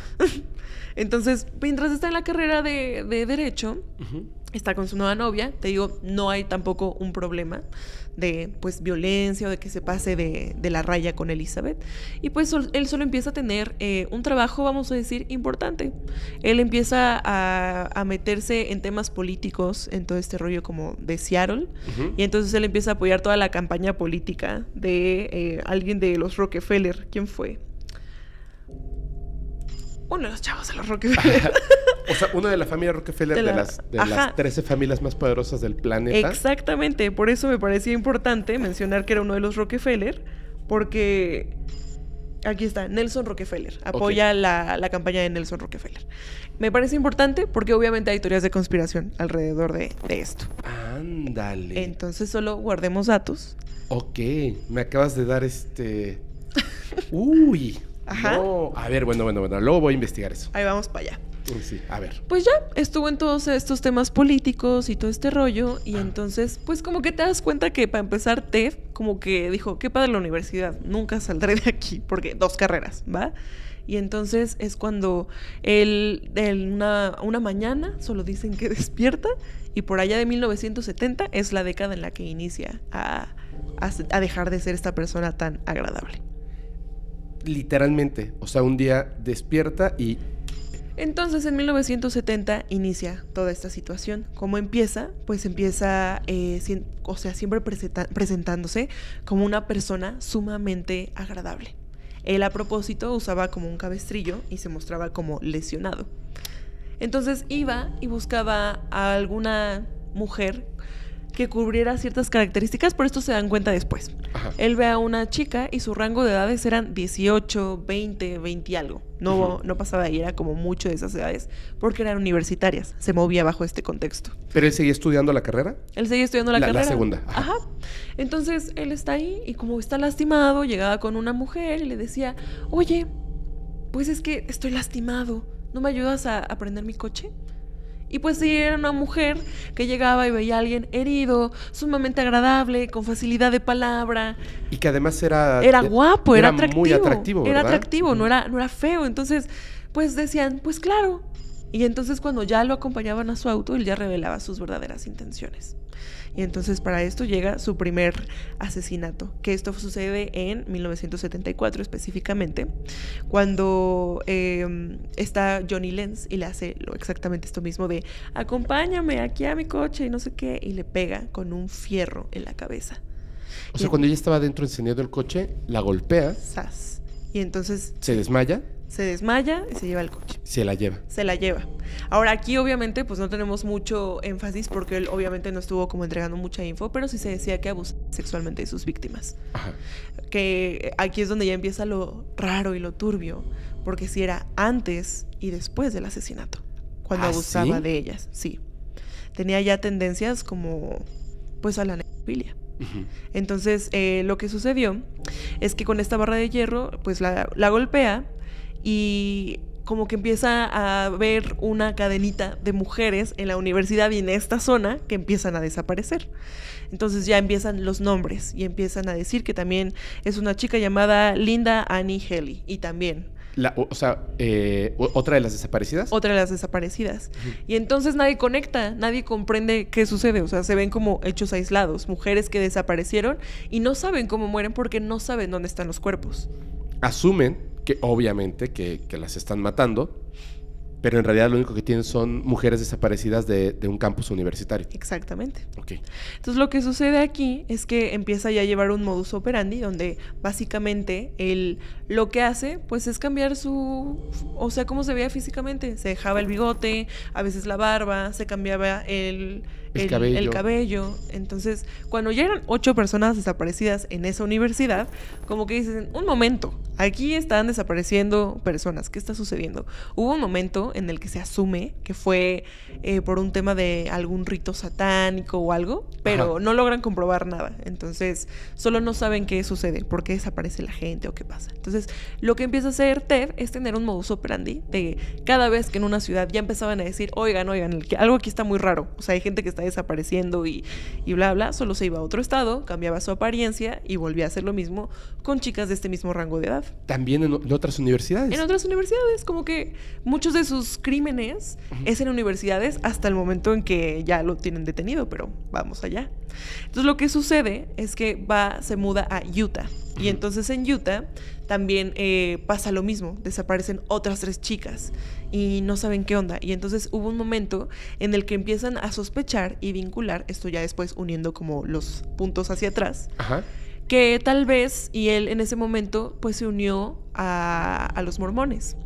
Entonces, mientras está en la carrera de, derecho, está con su nueva novia, te digo, no hay tampoco un problema de pues violencia o de que se pase de, la raya con Elizabeth. Y pues él solo empieza a tener eh, un trabajo, vamos a decir, importante. Él empieza a, a, meterse en temas políticos, en todo este rollo como de Seattle. Y entonces él empieza a apoyar toda la campaña política de eh, alguien de los Rockefeller. ¿Quién fue? Uno de los chavos de los Rockefeller. O sea, una de la familia Rockefeller, de, las, de las, 13 familias más poderosas del planeta. Exactamente, por eso me parecía importante mencionar que era uno de los Rockefeller, porque aquí está, Nelson Rockefeller, apoya la, campaña de Nelson Rockefeller. Me parece importante porque obviamente hay teorías de conspiración alrededor de, de esto. Ándale. Entonces solo guardemos datos. Ok, me acabas de dar este... Uy. Ajá. A ver, bueno, bueno, bueno, luego voy a investigar eso. Ahí vamos para allá. Pues ya estuvo en todos estos temas políticos y todo este rollo. Y entonces, pues como que te das cuenta que para empezar, te como que dijo, qué padre la universidad, nunca saldré de aquí, porque dos carreras, ¿va? Y entonces es cuando él, en una, mañana, solo dicen que despierta, y por allá de 1970 es la década en la que inicia a, dejar de ser esta persona tan agradable. Literalmente, o sea, un día despierta y entonces en 1970 inicia toda esta situación. ¿Cómo empieza? Pues empieza, eh, o sea, siempre presentándose como una persona sumamente agradable. Él a propósito usaba como un cabestrillo y se mostraba como lesionado. Entonces iba y buscaba a alguna mujer que cubriera ciertas características, pero esto se dan cuenta después. Él ve a una chica y su rango de edades eran 18, 20, 20 algo. No, no pasaba ahí, era como mucho de esas edades, porque eran universitarias, se movía bajo este contexto. ¿Pero él seguía estudiando la carrera? Él seguía estudiando la, carrera. La segunda. Ajá. Entonces él está ahí y como está lastimado, llegaba con una mujer y le decía, oye, pues es que estoy lastimado, ¿no me ayudas a aprender mi coche? Y pues sí, era una mujer que llegaba y veía a alguien herido, sumamente agradable, con facilidad de palabra. Y que además era... Era e-, guapo, era, atractivo. Muy atractivo. Era atractivo, no era, no era feo. Entonces, pues decían, pues claro. Y entonces cuando ya lo acompañaban a su auto, él ya revelaba sus verdaderas intenciones. Y entonces para esto llega su primer asesinato, que esto sucede en 1974 específicamente, cuando em, está Johnny Lenz y le hace exactamente esto mismo de acompáñame aquí a mi coche y no sé qué, y le pega con un fierro en la cabeza. O sea, cuando ella estaba dentro encendiendo el coche, la golpea. Y entonces... Se desmaya se desmaya y se lleva el coche. Se la lleva. Se la lleva. Ahora aquí obviamente pues no tenemos mucho énfasis porque él obviamente no estuvo como entregando mucha info, pero sí se decía que abusaba sexualmente de sus víctimas. Ajá. Que eh, aquí es donde ya empieza lo raro y lo turbio, porque si era antes y después del asesinato, cuando ¿Ah, abusaba de ellas, sí. Tenía ya tendencias como pues a la necrofilia. Entonces, eh, lo que sucedió es que con esta barra de hierro, pues la golpea y como que empieza a ver una cadenita de mujeres en la universidad y en esta zona que empiezan a desaparecer. Entonces ya empiezan los nombres y empiezan a decir que también es una chica llamada Linda Annie Haley y también o, sea, eh, ¿otra de las desaparecidas? Otra de las desaparecidas. Y entonces nadie conecta, nadie comprende qué sucede. O sea, se ven como hechos aislados, mujeres que desaparecieron y no saben cómo mueren porque no saben dónde están los cuerpos. Asumen que obviamente que, las están matando, pero en realidad lo único que tienen son mujeres desaparecidas de, un campus universitario. Exactamente. ok Entonces lo que sucede aquí es que empieza ya a llevar un modus operandi donde básicamente él lo que hace pues es cambiar su, o sea, cómo se veía físicamente. Se dejaba el bigote, a veces la barba, se cambiaba el el, cabello. el, cabello. Entonces, cuando ya eran ocho personas desaparecidas en esa universidad, como que dicen, un momento, aquí están desapareciendo personas, ¿qué está sucediendo? Hubo un momento en el que se asume que fue eh, por un tema de algún rito satánico o algo, pero no logran comprobar nada. Entonces, solo no saben qué sucede, por qué desaparece la gente o qué pasa. Entonces, lo que empieza a hacer TED es tener un modus operandi de cada vez que en una ciudad ya empezaban a decir, oigan, oigan, algo aquí está muy raro. O sea, hay gente que está desapareciendo y, bla, bla, solo se iba a otro estado, cambiaba su apariencia y volvía a hacer lo mismo con chicas de este mismo rango de edad. También en, otras universidades. En otras universidades, como que muchos de sus crímenes es en universidades hasta el momento en que ya lo tienen detenido, pero vamos allá. Entonces lo que sucede es que va, se muda a Utah. Y entonces en Utah también eh, pasa lo mismo, desaparecen otras tres chicas y no saben qué onda. Y entonces hubo un momento en el que empiezan a sospechar y vincular, esto ya después uniendo como los puntos hacia atrás, que tal vez, y él en ese momento, pues se unió a, a los mormones.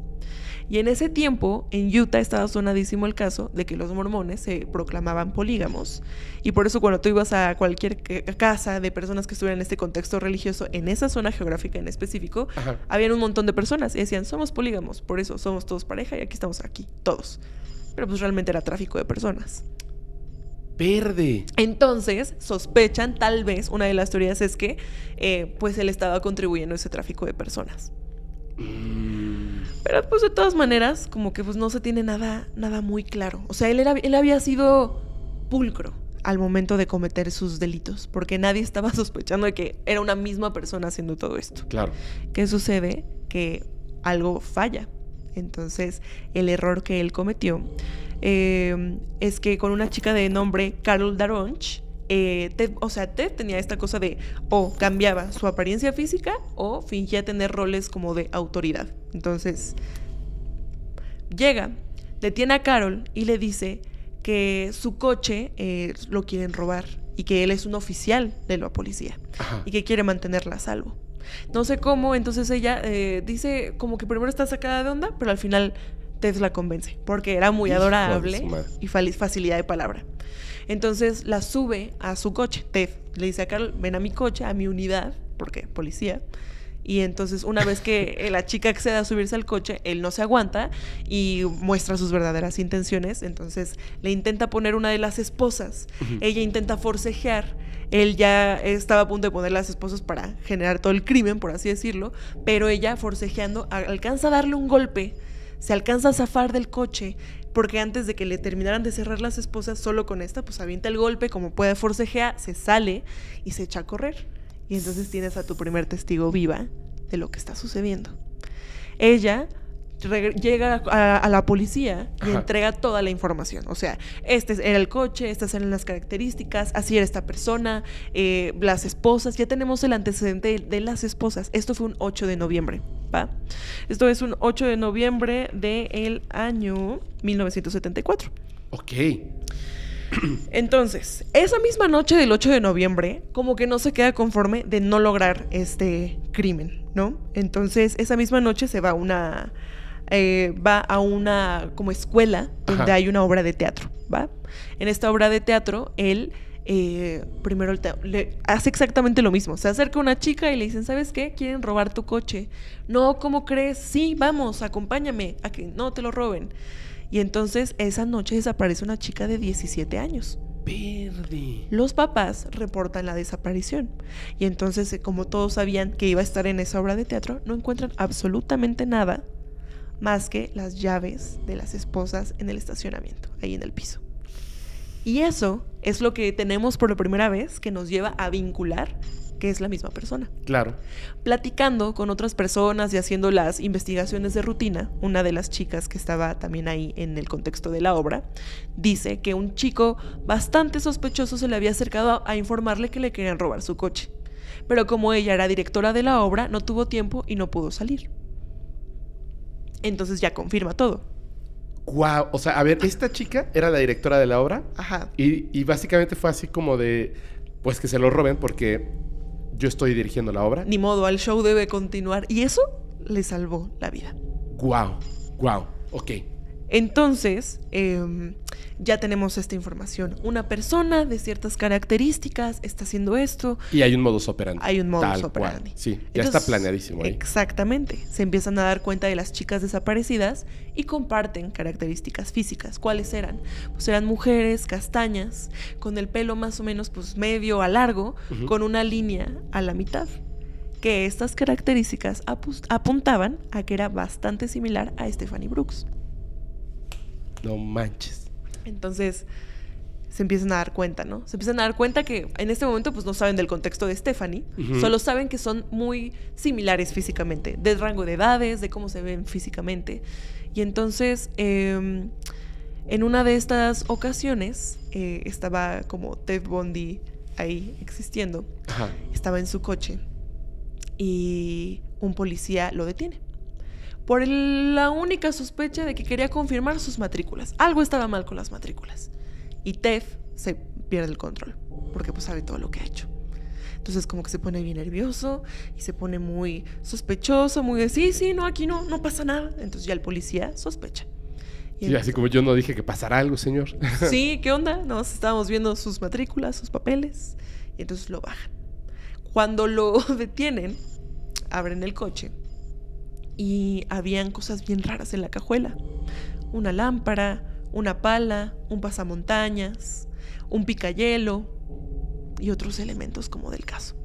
Y en ese tiempo, en Utah estaba sonadísimo el caso de que los mormones se proclamaban polígamos. Y por eso cuando tú ibas a cualquier casa de personas que estuvieran en este contexto religioso, en esa zona geográfica en específico, había habían un montón de personas y decían, somos polígamos, por eso somos todos pareja y aquí estamos aquí, todos. Pero pues realmente era tráfico de personas. Verde. Entonces, sospechan, tal vez, una de las teorías es que eh, pues él estaba contribuyendo a ese tráfico de personas. Pero pues de todas maneras, como que pues no se tiene nada, nada muy claro. O sea, él, él había sido pulcro al momento de cometer sus delitos, porque nadie estaba sospechando de que era una misma persona haciendo todo esto. Claro. ¿Qué sucede? Que algo falla. Entonces, el error que él cometió eh, es que con una chica de nombre Carol Daronch, eh, Ted, o sea, Ted tenía esta cosa de o cambiaba su apariencia física o fingía tener roles como de autoridad. Entonces, llega, detiene a Carol y le dice que su coche eh, lo quieren robar y que él es un oficial de la policía y que quiere mantenerla a salvo. No sé cómo, entonces ella eh, dice como que primero está sacada de onda, pero al final Ted la convence porque era muy adorable y facilidad de palabra. Entonces la sube a su coche, Tef. Le dice a Carl, ven a mi coche, a mi unidad, porque policía. Y entonces una vez que la chica accede a subirse al coche, él no se aguanta y muestra sus verdaderas intenciones. Entonces le intenta poner una de las esposas. Ella intenta forcejear. Él ya estaba a punto de poner las esposas para generar todo el crimen, por así decirlo. Pero ella forcejeando alcanza a darle un golpe. Se alcanza a zafar del coche porque antes de que le terminaran de cerrar las esposas, solo con esta, pues avienta el golpe, como puede, forcejea, se sale y se echa a correr. Y entonces tienes a tu primer testigo viva de lo que está sucediendo. Ella llega a, la policía y entrega toda la información. O sea, este era el coche, estas eran las características, así era esta persona, eh, las esposas. Ya tenemos el antecedente de las esposas. Esto fue un 8 de noviembre. Esto es un 8 de noviembre del año 1974. Ok. Entonces, esa misma noche del 8 de noviembre, como que no se queda conforme de no lograr este crimen, ¿no? Entonces, esa misma noche se va a una, eh, va a una como escuela donde hay una obra de teatro, ¿va? En esta obra de teatro, él eh, primero le hace exactamente lo mismo. Se acerca una chica y le dicen, ¿sabes qué? Quieren robar tu coche. No, ¿cómo crees? Sí, vamos, acompáñame a que no te lo roben. Y entonces esa noche desaparece una chica de 17 años. Verde. Los papás reportan la desaparición y entonces, eh, como todos sabían que iba a estar en esa obra de teatro, no encuentran absolutamente nada más que las llaves de las esposas en el estacionamiento, ahí en el piso. Y eso es lo que tenemos por la primera vez que nos lleva a vincular que es la misma persona. Claro. Platicando con otras personas y haciendo las investigaciones de rutina, una de las chicas que estaba también ahí en el contexto de la obra, dice que un chico bastante sospechoso se le había acercado a, a informarle que le querían robar su coche. Pero como ella era directora de la obra, no tuvo tiempo y no pudo salir. Entonces ya confirma todo. Guau, o sea, a ver, esta chica era la directora de la obra. Ajá. Y, básicamente fue así como de, pues que se lo roben porque yo estoy dirigiendo la obra. Ni modo, el show debe continuar. Y eso le salvó la vida. Guau, guau, ok. Entonces, em, ya tenemos esta información. Una persona de ciertas características está haciendo esto. Y hay un modus operandi. Hay un modus Tal Sí, ya está planeadísimo. Exactamente. Se empiezan a dar cuenta de las chicas desaparecidas y comparten características físicas. ¿Cuáles eran? Pues eran mujeres castañas, con el pelo más o menos pues medio a largo, con una línea a la mitad que estas características apuntaban a que era bastante similar a Stephanie Brooks. No manches. Entonces se empiezan a dar cuenta, ¿no? Se empiezan a dar cuenta que en este momento pues no saben del contexto de Stephanie, solo saben que son muy similares físicamente, del rango de edades, de cómo se ven físicamente. Y entonces, em, en una de estas ocasiones, eh, estaba como Ted Bondi ahí existiendo, estaba en su coche y un policía lo detiene por la única sospecha de que quería confirmar sus matrículas. Algo estaba mal con las matrículas. Y Tef se pierde el control, porque pues sabe todo lo que ha hecho. Entonces como que se pone bien nervioso y se pone muy sospechoso, muy de sí, sí, no, aquí no, no pasa nada. Entonces ya el policía sospecha. Y, así como yo no dije que pasara algo, señor. Sí, ¿qué onda? Nos estábamos viendo sus matrículas, sus papeles, y entonces lo bajan. Cuando lo detienen, abren el coche y habían cosas bien raras en la cajuela. Una lámpara, una pala, un pasamontañas, un picayelo y otros elementos como del caso.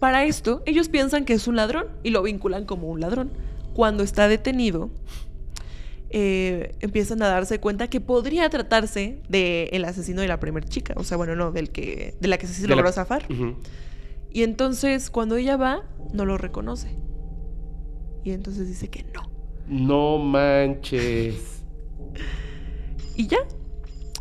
Para esto, ellos piensan que es un ladrón y lo vinculan como un ladrón. Cuando está detenido, eh, empiezan a darse cuenta que podría tratarse del asesino de la primera chica. O sea, bueno, no, del que, de la que se logró zafar. Y entonces, cuando ella va, no lo reconoce entonces dice que no. No manches. y ya.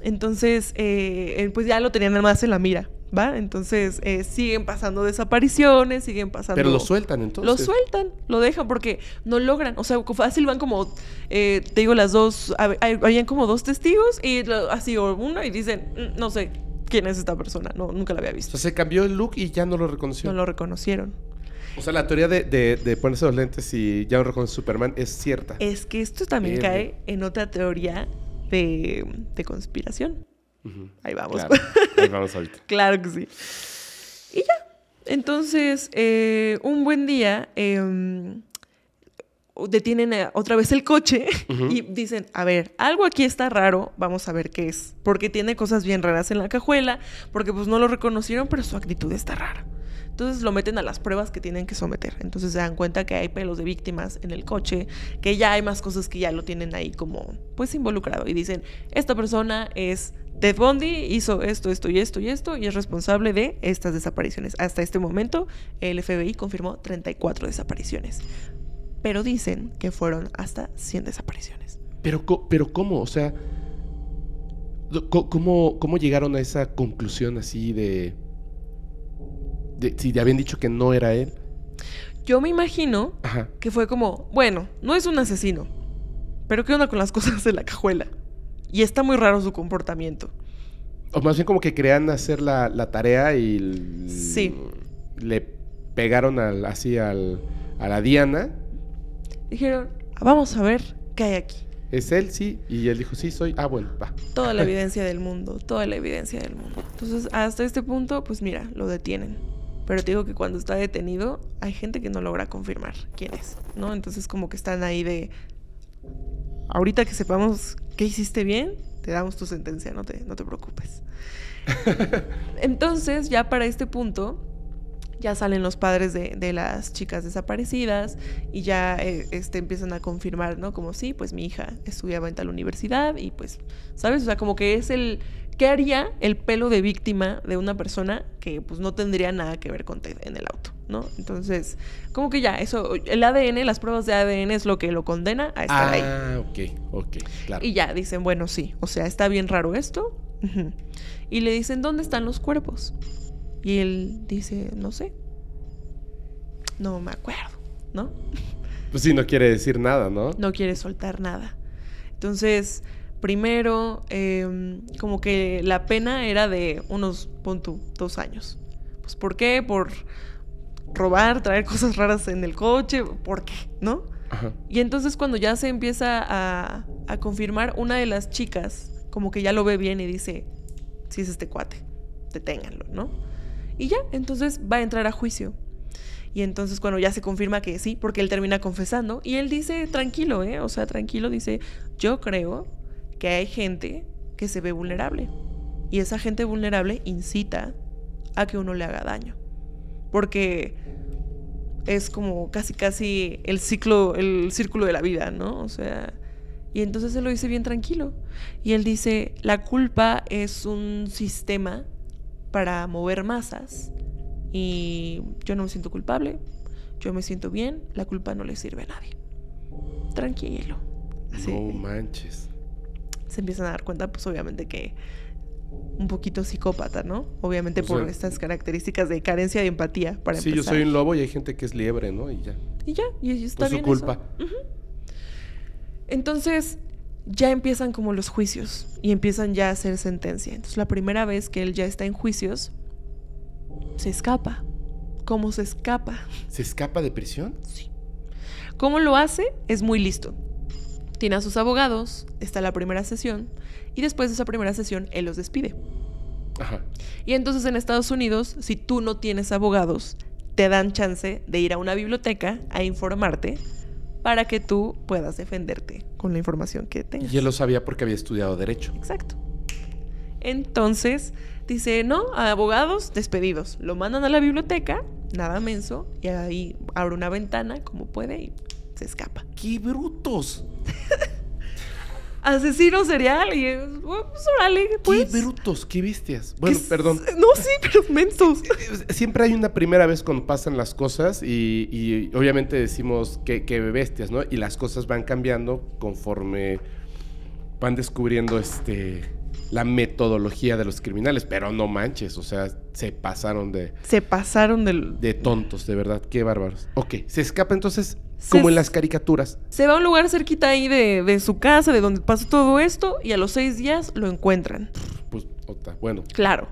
Entonces, eh, eh, pues ya lo tenían nada más en la mira. ¿va? Entonces eh, siguen pasando desapariciones, siguen pasando... Pero lo sueltan entonces. Lo sueltan, lo dejan porque no logran. O sea, fácil van como, te digo, las dos, habían como dos testigos y así o uno y dicen, mm, no sé quién es esta persona, no, nunca la había visto. se cambió el look y ya no lo reconocieron. No lo reconocieron. O sea, la teoría de, ponerse los lentes y ya un Superman es cierta. Es que esto también cae en otra teoría de, conspiración. Ahí vamos. Claro. que sí. Y ya. Entonces, eh, un buen día em, detienen eh, otra vez el coche y dicen, a ver, algo aquí está raro, vamos a ver qué es. Porque tiene cosas bien raras en la cajuela, porque pues no lo reconocieron, pero su actitud está rara. Entonces lo meten a las pruebas que tienen que someter. Entonces se dan cuenta que hay pelos de víctimas en el coche, que ya hay más cosas que ya lo tienen ahí como pues involucrado. Y dicen, esta persona es Ted Bundy, hizo esto, esto y esto y esto, y es responsable de estas desapariciones. Hasta este momento el FBI confirmó 34 desapariciones. Pero dicen que fueron hasta 100 desapariciones. Pero, pero ¿cómo? O sea, cómo llegaron a esa conclusión así de si te habían dicho que no era él. Yo me imagino que fue como, bueno, no es un asesino, pero ¿qué onda con las cosas de la cajuela? Y está muy raro su comportamiento. O más bien como que Crean hacer la, tarea y sí. le pegaron así al, a la Diana. Dijeron, vamos a ver qué hay aquí. ¿Es él? Sí. Y él dijo, sí, soy. Ah, Toda la evidencia del mundo, toda la evidencia del mundo. Entonces, hasta este punto, pues mira, lo detienen pero te digo que cuando está detenido hay gente que no logra confirmar quién es, ¿no? Entonces como que están ahí de, ahorita que sepamos qué hiciste bien, te damos tu sentencia, no te, no te preocupes. Entonces ya para este punto, ya salen los padres de, las chicas desaparecidas y ya eh, este, empiezan a confirmar, ¿no? Como sí, pues mi hija estudiaba en tal universidad y pues, ¿sabes? O sea, como que es el, ¿Qué haría el pelo de víctima de una persona que pues no tendría nada que ver con en el auto, ¿no? Entonces, como que ya, eso, el ADN, las pruebas de ADN es lo que lo condena a estar ahí. Ah, ok, ok, claro. Y ya dicen, bueno, sí, o sea, está bien raro esto. y le dicen, ¿dónde están los cuerpos? Y él dice, no sé. No me acuerdo, ¿no? Pues sí, no quiere decir nada, ¿no? No quiere soltar nada. Entonces, primero, em, como que la pena era de unos, pon tú, dos años. Pues, ¿por qué? Por robar, traer cosas raras en el coche, ¿por qué? ¿No? Ajá. Y entonces cuando ya se empieza a, a, confirmar, una de las chicas como que ya lo ve bien y dice, si es este cuate, deténganlo, ¿no? Y ya, entonces va a entrar a juicio. Y entonces cuando ya se confirma que sí, porque él termina confesando, y él dice, tranquilo, ¿eh? O sea, tranquilo, dice, yo creo que hay gente que se ve vulnerable. Y esa gente vulnerable incita a que uno le haga daño. Porque es como casi casi el ciclo, el círculo de la vida, ¿no? O sea, y entonces él lo dice bien tranquilo. Y él dice, la culpa es un sistema para mover masas y yo no me siento culpable, yo me siento bien, la culpa no le sirve a nadie. Tranquilo. No manches se empiezan a dar cuenta, pues obviamente que un poquito psicópata, ¿no? Obviamente por estas características de carencia de empatía. Para sí, yo soy un lobo y hay gente que es liebre, ¿no? Y ya. Y ya, y está por bien. Su culpa. Entonces, ya empiezan como los juicios y empiezan ya a hacer sentencia. Entonces, la primera vez que él ya está en juicios, se escapa. ¿Cómo se escapa? ¿Se escapa de prisión? Sí. ¿Cómo lo hace? Es muy listo tiene a sus abogados, está la primera sesión, y después de esa primera sesión él los despide. Ajá. Y entonces en Estados Unidos, si tú no tienes abogados, te dan chance de ir a una biblioteca a informarte para que tú puedas defenderte con la información que tengas. Y él lo sabía porque había estudiado derecho. Exacto. Entonces dice, no, a abogados despedidos. Lo mandan a la biblioteca, nada menso, y ahí abre una ventana como puede y se escapa. ¡Qué brutos! asesino serial y oh, pues, Qué pues. brutos, qué bestias. Bueno, perdón. No, sí, pero mentos. Siempre hay una primera vez cuando pasan las cosas y, obviamente decimos que, que, bestias, ¿no? Y las cosas van cambiando conforme van descubriendo este la metodología de los criminales, pero no manches, o sea, se pasaron de... Se pasaron de... De tontos, de verdad, qué bárbaros. Ok, se escapa entonces como en las caricaturas. Se va a un lugar cerquita ahí de, su casa, de donde pasó todo esto, y a los seis días lo encuentran. Pues, bueno. Claro.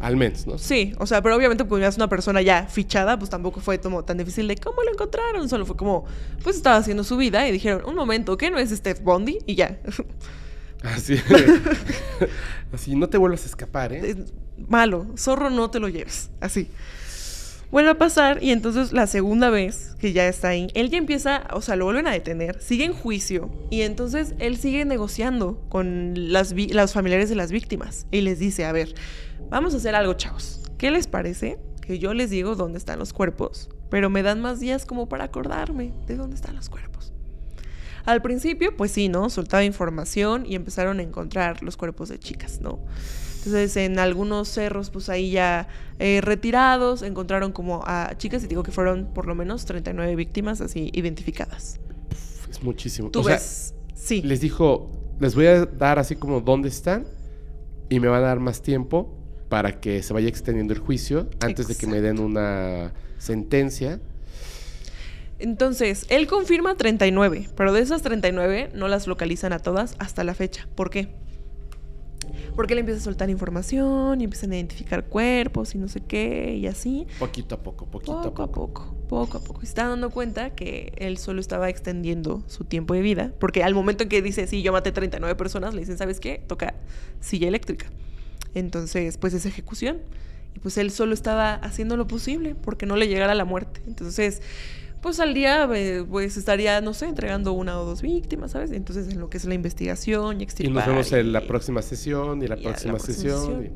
Al menos, ¿no? Sí, o sea, pero obviamente pues, ya es una persona ya fichada, pues tampoco fue como tan difícil de cómo lo encontraron, solo fue como, pues estaba haciendo su vida y dijeron, un momento, ¿qué no es Steph Bondi? Y ya. Así, así, no te vuelvas a escapar, ¿eh? Malo, zorro no te lo lleves, así. Vuelve a pasar y entonces la segunda vez que ya está ahí, él ya empieza, o sea, lo vuelven a detener, sigue en juicio y entonces él sigue negociando con las, las familiares de las víctimas y les dice, a ver, vamos a hacer algo, chavos. ¿Qué les parece? Que yo les digo dónde están los cuerpos, pero me dan más días como para acordarme de dónde están los cuerpos. Al principio, pues sí, ¿no? Soltaba información y empezaron a encontrar los cuerpos de chicas, ¿no? Entonces en algunos cerros, pues ahí ya eh, retirados, encontraron como a chicas y digo que fueron por lo menos 39 víctimas así identificadas. Es muchísimo. ¿Tú ves? sí. Les dijo, les voy a dar así como dónde están y me va a dar más tiempo para que se vaya extendiendo el juicio antes de que me den una sentencia entonces, él confirma 39, pero de esas 39 no las localizan a todas hasta la fecha. ¿Por qué? Porque él empieza a soltar información y empiezan a identificar cuerpos y no sé qué y así. Poquito a poco, poquito poco a poco. poco. a poco. está dando cuenta que él solo estaba extendiendo su tiempo de vida. Porque al momento en que dice, sí, yo maté 39 personas, le dicen, ¿sabes qué? Toca silla eléctrica. Entonces, pues es ejecución. Y pues él solo estaba haciendo lo posible porque no le llegara la muerte. Entonces, pues al día eh, pues estaría, no sé, entregando una o dos víctimas, ¿sabes? Entonces en lo que es la investigación y extirpar. Y nos vemos en la próxima sesión y la, próxima, sesión.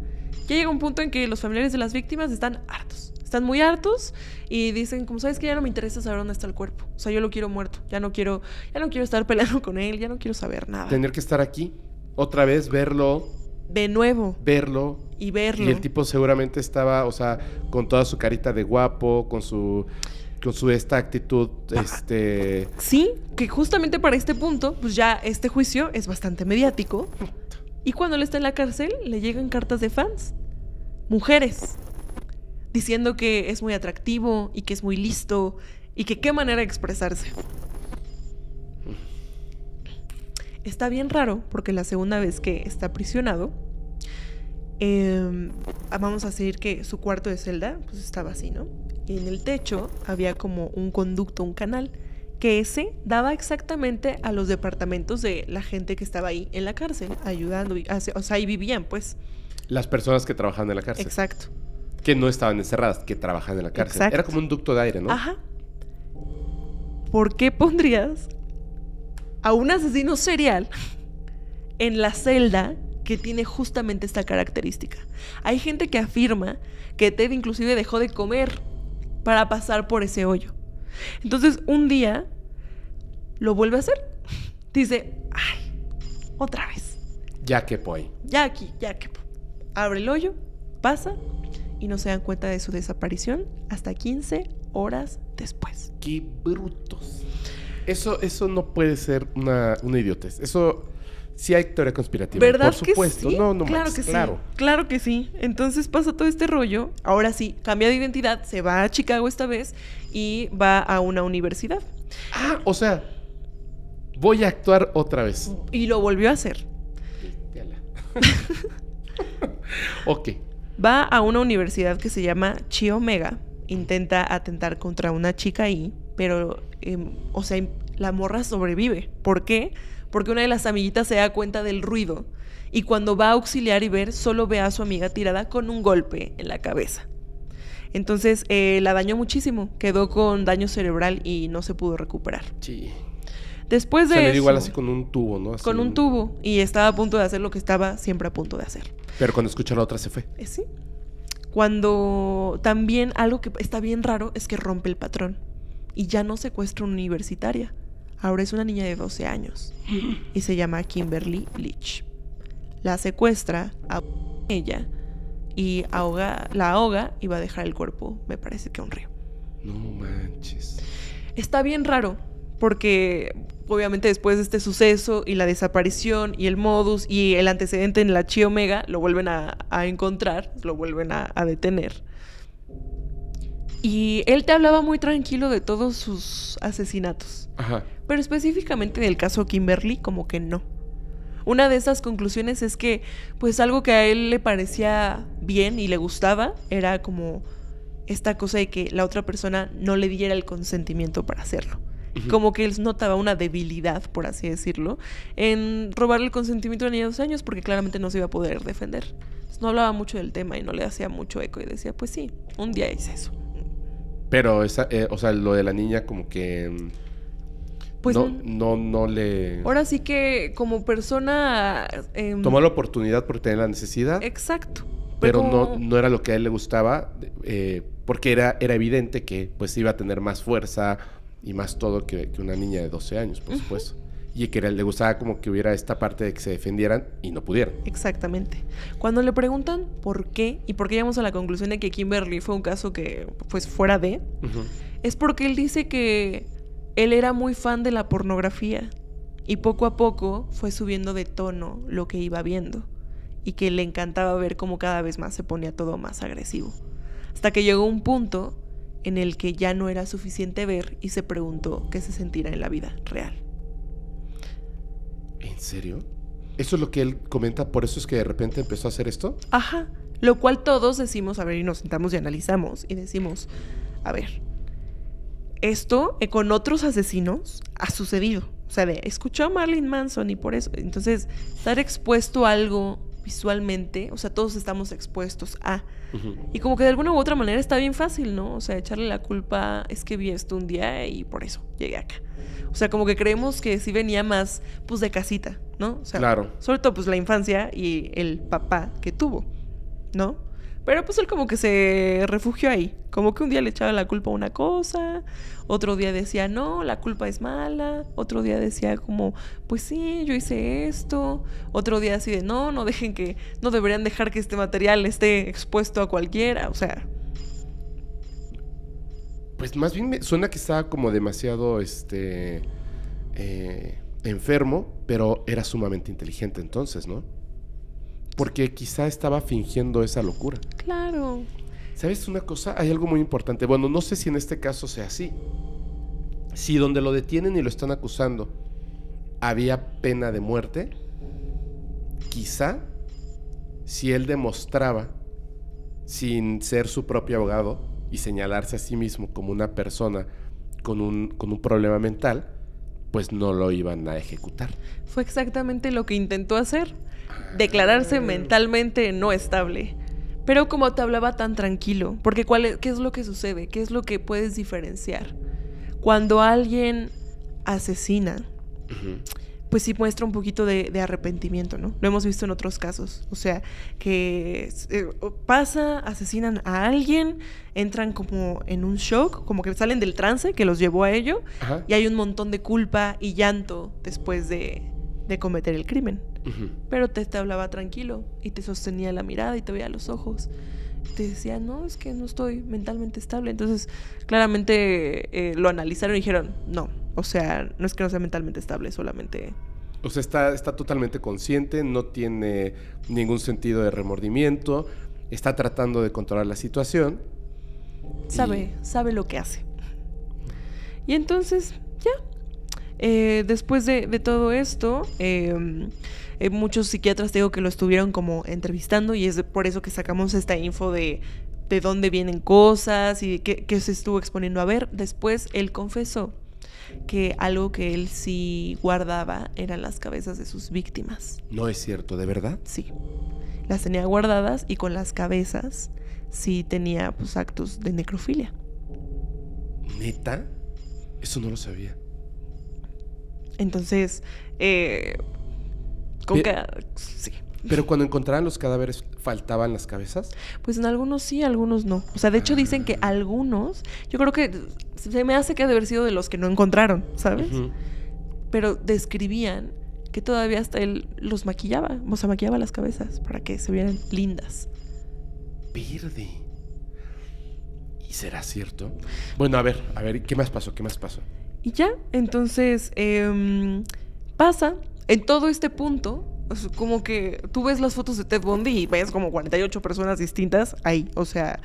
Ya llega un punto en que los familiares de las víctimas están hartos. Están muy hartos y dicen, como sabes que ya no me interesa saber dónde está el cuerpo. O sea, yo lo quiero muerto. Ya no quiero, ya no quiero estar peleando con él, ya no quiero saber nada. Tener que estar aquí, otra vez, verlo. De nuevo. Verlo, y verlo. Y el tipo seguramente estaba, o sea, con toda su carita de guapo, con su con su esta actitud, este... Sí, que justamente para este punto, pues ya este juicio es bastante mediático. Y cuando él está en la cárcel, le llegan cartas de fans, mujeres, diciendo que es muy atractivo y que es muy listo y que qué manera de expresarse. Está bien raro porque la segunda vez que está aprisionado, em, vamos a decir que su cuarto de celda pues estaba así, ¿no? y en el techo había como un conducto, un canal, que ese daba exactamente a los departamentos de la gente que estaba ahí en la cárcel, ayudando, y o sea, ahí vivían pues. Las personas que trabajaban en la cárcel. Exacto. Que no estaban encerradas, que trabajaban en la cárcel. Era como un ducto de aire, ¿no? Ajá. ¿Por qué pondrías a un asesino serial en la celda que tiene justamente esta característica. Hay gente que afirma que Ted inclusive dejó de comer para pasar por ese hoyo. Entonces un día lo vuelve a hacer. Dice, ay, otra vez. Ya que voy. Ya aquí, ya que. Abre el hoyo, pasa y no se dan cuenta de su desaparición hasta 15 horas después. ¡Qué brutos! Eso, eso no puede ser una, una idiotez. Eso si hay teoría conspirativa. ¿Verdad por supuesto. No, No, no claro que sí. Claro que sí. Entonces pasa todo este rollo. Ahora sí, cambia de identidad, se va a Chicago esta vez y va a una universidad. Ah, o sea, voy a actuar otra vez. Y lo volvió a hacer. ok. Va a una universidad que se llama Chi Omega. Intenta atentar contra una chica ahí, pero, em, o sea, la morra sobrevive. ¿Por qué? porque una de las amiguitas se da cuenta del ruido y cuando va a auxiliar y ver, solo ve a su amiga tirada con un golpe en la cabeza. Entonces eh, la dañó muchísimo, quedó con daño cerebral y no se pudo recuperar. Sí. Después de... Se le igual así con un tubo, ¿no? con un tubo y estaba a punto de hacer lo que estaba siempre a punto de hacer. Pero cuando escuchó la otra se fue. Eh, sí. Cuando también algo que está bien raro es que rompe el patrón y ya no secuestra universitaria. Ahora es una niña de 12 años y se llama Kimberly Leach. La secuestra a ella y ahoga, la ahoga y va a dejar el cuerpo, me parece que un río. No manches. Está bien raro, porque obviamente después de este suceso y la desaparición y el modus y el antecedente en la Chi Omega, lo vuelven a, encontrar, lo vuelven a detener. Y él te hablaba muy tranquilo de todos sus asesinatos. Ajá. Pero específicamente del caso Kimberly, como que no. Una de esas conclusiones es que, pues algo que a él le parecía bien y le gustaba era como esta cosa de que la otra persona no le diera el consentimiento para hacerlo. Como que él notaba una debilidad, por así decirlo, en robarle el consentimiento a dos años porque claramente no se iba a poder defender. no hablaba mucho del tema y no le hacía mucho eco y decía, pues sí, un día hice eso. Pero, esa, eh, o sea, lo de la niña como que... Pues no, no, no le... Ahora sí que como persona... Em, tomó la oportunidad por tener la necesidad. Exacto. Pero, no, no era lo que a él le gustaba, eh, porque era, era evidente que pues iba a tener más fuerza y más todo que, una niña de 12 años, por supuesto y que le gustaba como que hubiera esta parte de que se defendieran y no pudieran. Exactamente. Cuando le preguntan por qué y por qué llegamos a la conclusión de que Kimberly fue un caso que pues fuera de, es porque él dice que él era muy fan de la pornografía y poco a poco fue subiendo de tono lo que iba viendo y que le encantaba ver cómo cada vez más se ponía todo más agresivo. Hasta que llegó un punto en el que ya no era suficiente ver y se preguntó qué se sentirá en la vida real. ¿En serio? ¿Eso es lo que él comenta? ¿Por eso es que de repente empezó a hacer esto? Ajá. Lo cual todos decimos, a ver, y nos sentamos y analizamos y decimos, a ver, esto eh, con otros asesinos ha sucedido. O sea, escuchó a Marlene Manson y por eso. Entonces, estar expuesto a algo visualmente, o sea, todos estamos expuestos a. Y como que de alguna u otra manera está bien fácil, ¿no? O sea, echarle la culpa es que vi esto un día y por eso llegué acá. O sea, como que creemos que sí venía más, pues, de casita, ¿no? O sea, claro. sobre todo, pues, la infancia y el papá que tuvo, ¿no? Pero pues él como que se refugió ahí. Como que un día le echaba la culpa a una cosa, otro día decía, no, la culpa es mala, otro día decía como, pues sí, yo hice esto, otro día así de, no, no dejen que, no deberían dejar que este material esté expuesto a cualquiera, o sea, pues más bien suena que estaba como demasiado este eh, enfermo, pero era sumamente inteligente entonces, ¿no? Porque quizá estaba fingiendo esa locura. Claro. ¿Sabes una cosa? Hay algo muy importante. Bueno, no sé si en este caso sea así. Si donde lo detienen y lo están acusando había pena de muerte, quizá si él demostraba, sin ser su propio abogado, y señalarse a sí mismo como una persona con un, con un problema mental, pues no lo iban a ejecutar. Fue exactamente lo que intentó hacer, declararse ah. mentalmente no estable. Pero como te hablaba tan tranquilo, porque cuál ¿qué es lo que sucede? ¿Qué es lo que puedes diferenciar? Cuando alguien asesina, pues sí muestra un poquito de, arrepentimiento, ¿no? Lo hemos visto en otros casos. O sea, que eh, pasa, asesinan a alguien, entran como en un shock, como que salen del trance que los llevó a ello, y hay un montón de culpa y llanto después de, cometer el crimen. Pero te, hablaba tranquilo y te sostenía la mirada y te veía los ojos te decía, no, es que no estoy mentalmente estable. Entonces, claramente eh, lo analizaron y dijeron, no, o sea, no es que no sea mentalmente estable, solamente... O sea, está, está totalmente consciente, no tiene ningún sentido de remordimiento, está tratando de controlar la situación. Sabe, sabe lo que hace. Y entonces, ya. Eh, después de, todo esto, em, eh, muchos psiquiatras digo que lo estuvieron como entrevistando y es por eso que sacamos esta info de de dónde vienen cosas y qué se estuvo exponiendo a ver. Después él confesó que algo que él sí guardaba eran las cabezas de sus víctimas. No es cierto, ¿de verdad? Sí. Las tenía guardadas y con las cabezas sí tenía pues, actos de necrofilia. ¿Neta? Eso no lo sabía. Entonces, eh, con Sí. Pero cuando encontraran los cadáveres, ¿faltaban las cabezas? Pues en algunos sí, algunos no. O sea, de hecho dicen que ah. algunos, yo creo que se me hace que ha de haber sido de los que no encontraron, ¿sabes? Pero describían que todavía hasta él los maquillaba, o sea, maquillaba las cabezas para que se vieran lindas. ¿Pirdi? ¿Y será cierto? Bueno, a ver, a ver, ¿qué más pasó? ¿Qué más pasó? Y ya, entonces em, pasa en todo este punto, como que tú ves las fotos de Ted Bundy y ves como 48 personas distintas ahí, o sea,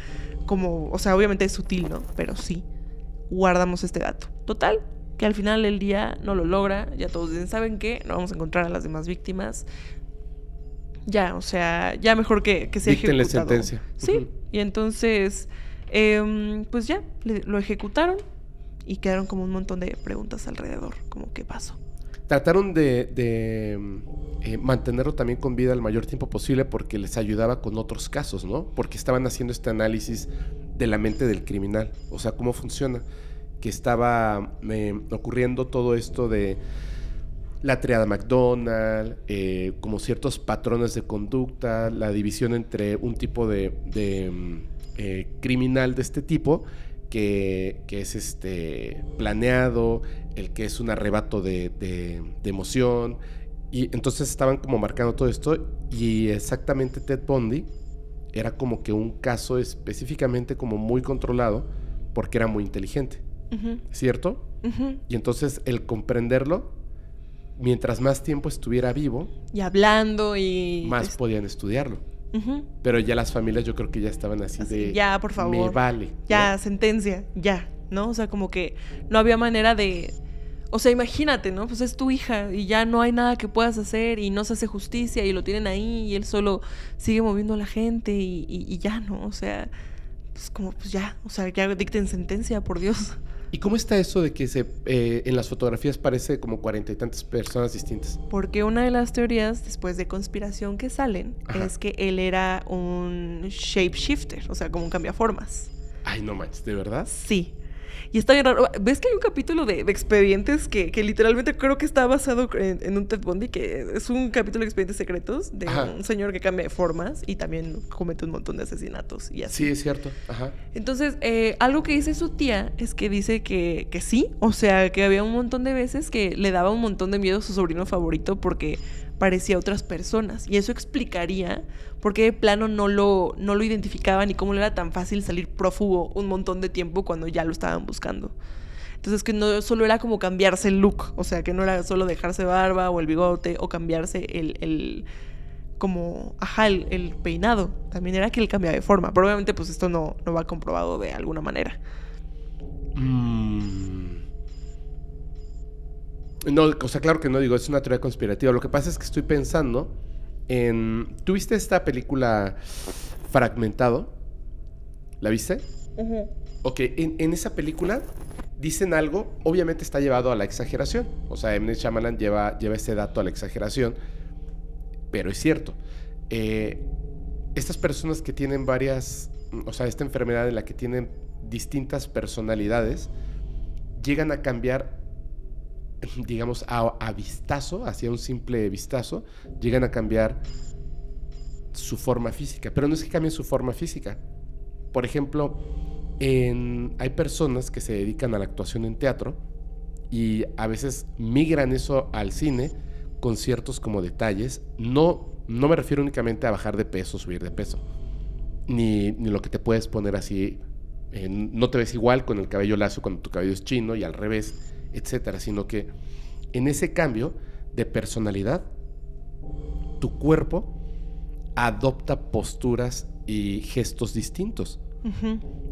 como, o sea, obviamente es sutil, ¿no? Pero sí guardamos este dato. Total, que al final el día no lo logra, ya todos dicen, ¿saben qué? No vamos a encontrar a las demás víctimas. Ya, o sea, ya mejor que, que sea sentencia. Sí, y entonces, em, pues ya, lo ejecutaron y quedaron como un montón de preguntas alrededor, como qué pasó. Trataron de, eh, mantenerlo también con vida el mayor tiempo posible porque les ayudaba con otros casos, ¿no? Porque estaban haciendo este análisis de la mente del criminal, o sea, cómo funciona, que estaba eh, ocurriendo todo esto de la triada McDonald, eh, como ciertos patrones de conducta, la división entre un tipo de, mm, eh, criminal de este tipo, que, es este planeado, el que es un arrebato de, de, de, emoción. Y entonces estaban como marcando todo esto. Y exactamente Ted Bundy era como que un caso específicamente como muy controlado porque era muy inteligente, ¿cierto? Y entonces el comprenderlo, mientras más tiempo estuviera vivo... Y hablando y... Más podían estudiarlo. Pero ya las familias yo creo que ya estaban así, de... Ya, por favor. Me vale. Ya, sentencia, ya, ¿no? O sea, como que no había manera de o sea, imagínate, ¿no? Pues es tu hija y ya no hay nada que puedas hacer y no se hace justicia y lo tienen ahí y él solo sigue moviendo a la gente y, ya, ¿no? O sea, pues como, pues ya, o sea, ya dicten sentencia, por Dios. ¿Y cómo está eso de que se, eh, en las fotografías parece como cuarenta y tantas personas distintas? Porque una de las teorías después de conspiración que salen es que él era un shapeshifter, o sea, como un cambiaformas. Ay, no manches, ¿de verdad? Sí. Y está bien raro. ¿Ves que hay un capítulo de, expedientes que, literalmente creo que está basado en, un Ted Bundy, que es un capítulo de expedientes secretos de un señor que cambia de formas y también comete un montón de asesinatos y así. Sí, es cierto. Ajá. Entonces, eh, algo que dice su tía es que dice que, que sí, o sea, que había un montón de veces que le daba un montón de miedo a su sobrino favorito porque parecía a otras personas. Y eso explicaría por qué de plano no lo, no lo identificaban y cómo le era tan fácil salir prófugo un montón de tiempo cuando ya lo estaban buscando. Entonces que no solo era como cambiarse el look, o sea, que no era solo dejarse barba o el bigote o cambiarse el, como, ajá, el, peinado. También era que él cambiaba de forma. probablemente pues esto no, no va comprobado de alguna manera. Mm. No, o sea, claro que no digo, es una teoría conspirativa. Lo que pasa es que estoy pensando en. ¿Tuviste esta película Fragmentado? ¿La viste? Ok, en, esa película dicen algo, obviamente está llevado a la exageración. O sea, M. Shyamalan lleva, lleva ese dato a la exageración, pero es cierto. Eh, estas personas que tienen varias. O sea, esta enfermedad en la que tienen distintas personalidades llegan a cambiar digamos, a, vistazo, hacia un simple vistazo, llegan a cambiar su forma física. Pero no es que cambien su forma física. Por ejemplo, hay personas que se dedican a la actuación en teatro y a veces migran eso al cine con ciertos como detalles. No, no me refiero únicamente a bajar de peso, subir de peso, ni, lo que te puedes poner así. no te ves igual con el cabello lazo cuando tu cabello es chino y al revés etcétera, sino que en ese cambio de personalidad, tu cuerpo adopta posturas y gestos distintos.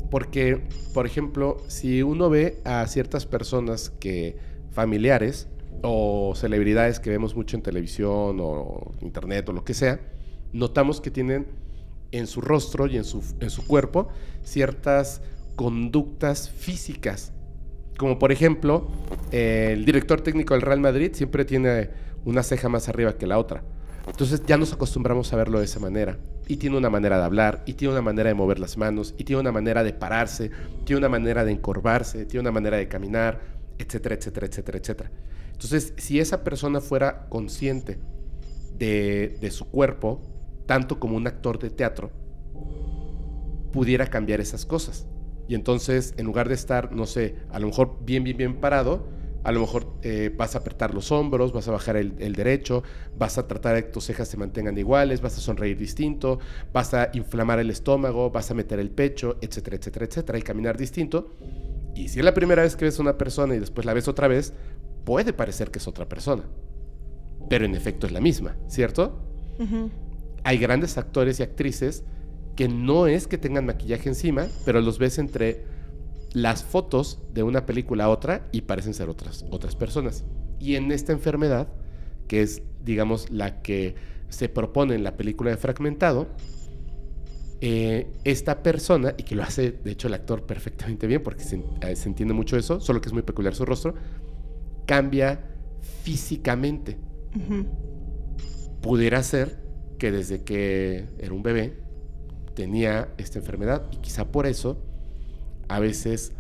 Porque, por ejemplo, si uno ve a ciertas personas que familiares o celebridades que vemos mucho en televisión o internet o lo que sea, notamos que tienen en su rostro y en en su cuerpo ciertas conductas físicas como por ejemplo, el director técnico del Real Madrid siempre tiene una ceja más arriba que la otra. Entonces ya nos acostumbramos a verlo de esa manera. Y tiene una manera de hablar, y tiene una manera de mover las manos, y tiene una manera de pararse, tiene una manera de encorvarse, tiene una manera de caminar, etcétera, etcétera, etcétera, etcétera. Entonces, si esa persona fuera consciente de su cuerpo, tanto como un actor de teatro, pudiera cambiar esas cosas y entonces en lugar de estar, no sé, a lo mejor bien, bien, bien parado, a lo mejor eh, vas a apretar los hombros, vas a bajar el, derecho, vas a tratar de que tus cejas se mantengan iguales, vas a sonreír distinto, vas a inflamar el estómago, vas a meter el pecho, etcétera, etcétera, etcétera, y caminar distinto. Y si es la primera vez que ves una persona y después la ves otra vez, puede parecer que es otra persona. Pero en efecto es la misma, ¿cierto? Hay grandes actores y actrices que no es que tengan maquillaje encima, pero los ves entre las fotos de una película a otra y parecen ser otras, otras personas. Y en esta enfermedad, que es, digamos, la que se propone en la película de Fragmentado, eh, esta persona, y que lo hace, de hecho, el actor perfectamente bien, porque se, eh, entiende mucho eso, solo que es muy peculiar su rostro, cambia físicamente. Pudiera ser que desde que era un bebé tenía esta enfermedad y quizá por eso a veces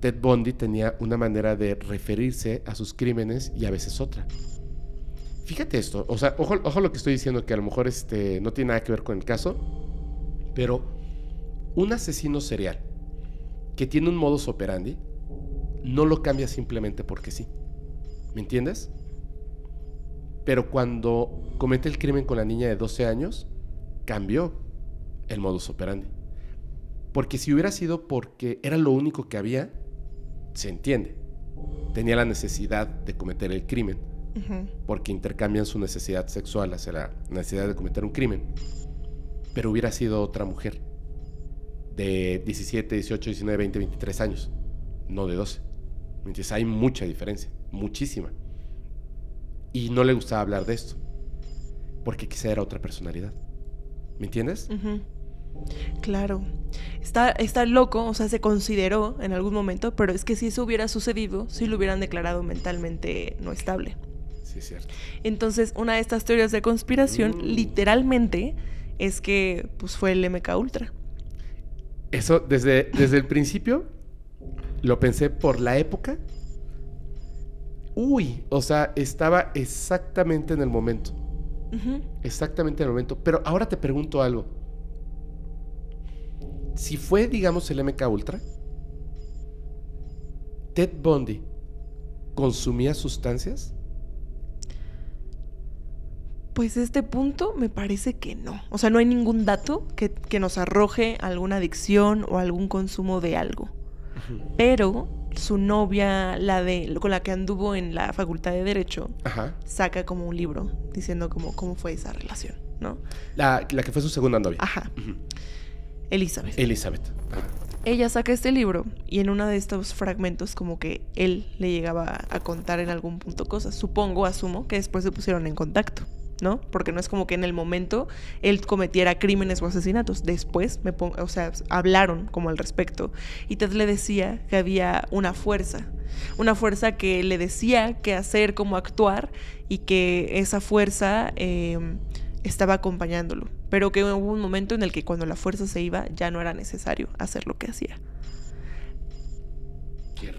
Ted Bundy tenía una manera de referirse a sus crímenes y a veces otra. Fíjate esto, o sea, ojo, lo que estoy diciendo, que a lo mejor este, no tiene nada que ver con el caso, pero un asesino serial que tiene un modus operandi no lo cambia simplemente porque sí. ¿Me entiendes? Pero cuando comete el crimen con la niña de 12 años, cambió el modus operandi. Porque si hubiera sido porque era lo único que había, se entiende. Tenía la necesidad de cometer el crimen. Porque intercambian su necesidad sexual hacia la necesidad de cometer un crimen. Pero hubiera sido otra mujer. De 17, 18, 19, 20, 23 años. No de 12. Entonces hay mucha diferencia. Muchísima. Y no le gustaba hablar de esto. Porque quizá era otra personalidad. ¿Me entiendes? Claro. Está, está loco, o sea, se consideró en algún momento, pero es que si eso hubiera sucedido, Si lo hubieran declarado mentalmente no estable. Sí, cierto. Entonces, una de estas teorías de conspiración, mm. literalmente, es que pues fue el MK Ultra. Eso, desde, desde el principio, lo pensé por la época. Uy, o sea, estaba exactamente en el momento. Exactamente en el momento. Pero ahora te pregunto algo si fue, digamos, el MK Ultra, Ted Bundy consumía sustancias? Pues este punto me parece que no. O sea, no hay ningún dato que, nos arroje alguna adicción o algún consumo de algo. Pero su novia, la de con la que anduvo en la facultad de Derecho, saca como un libro diciendo como, cómo fue esa relación, ¿no? La, que fue su segunda novia. Ajá. Elizabeth. Elizabeth. Ella saca este libro y en uno de estos fragmentos como que él le llegaba a contar en algún punto cosas. Supongo, asumo, que después se pusieron en contacto. ¿no? Porque no es como que en el momento él cometiera crímenes o asesinatos. Después, me o sea, hablaron como al respecto. Y Ted le decía que había una fuerza, una fuerza que le decía qué hacer, cómo actuar, y que esa fuerza em, estaba acompañándolo, pero que hubo un momento en el que cuando la fuerza se iba ya no era necesario hacer lo que hacía.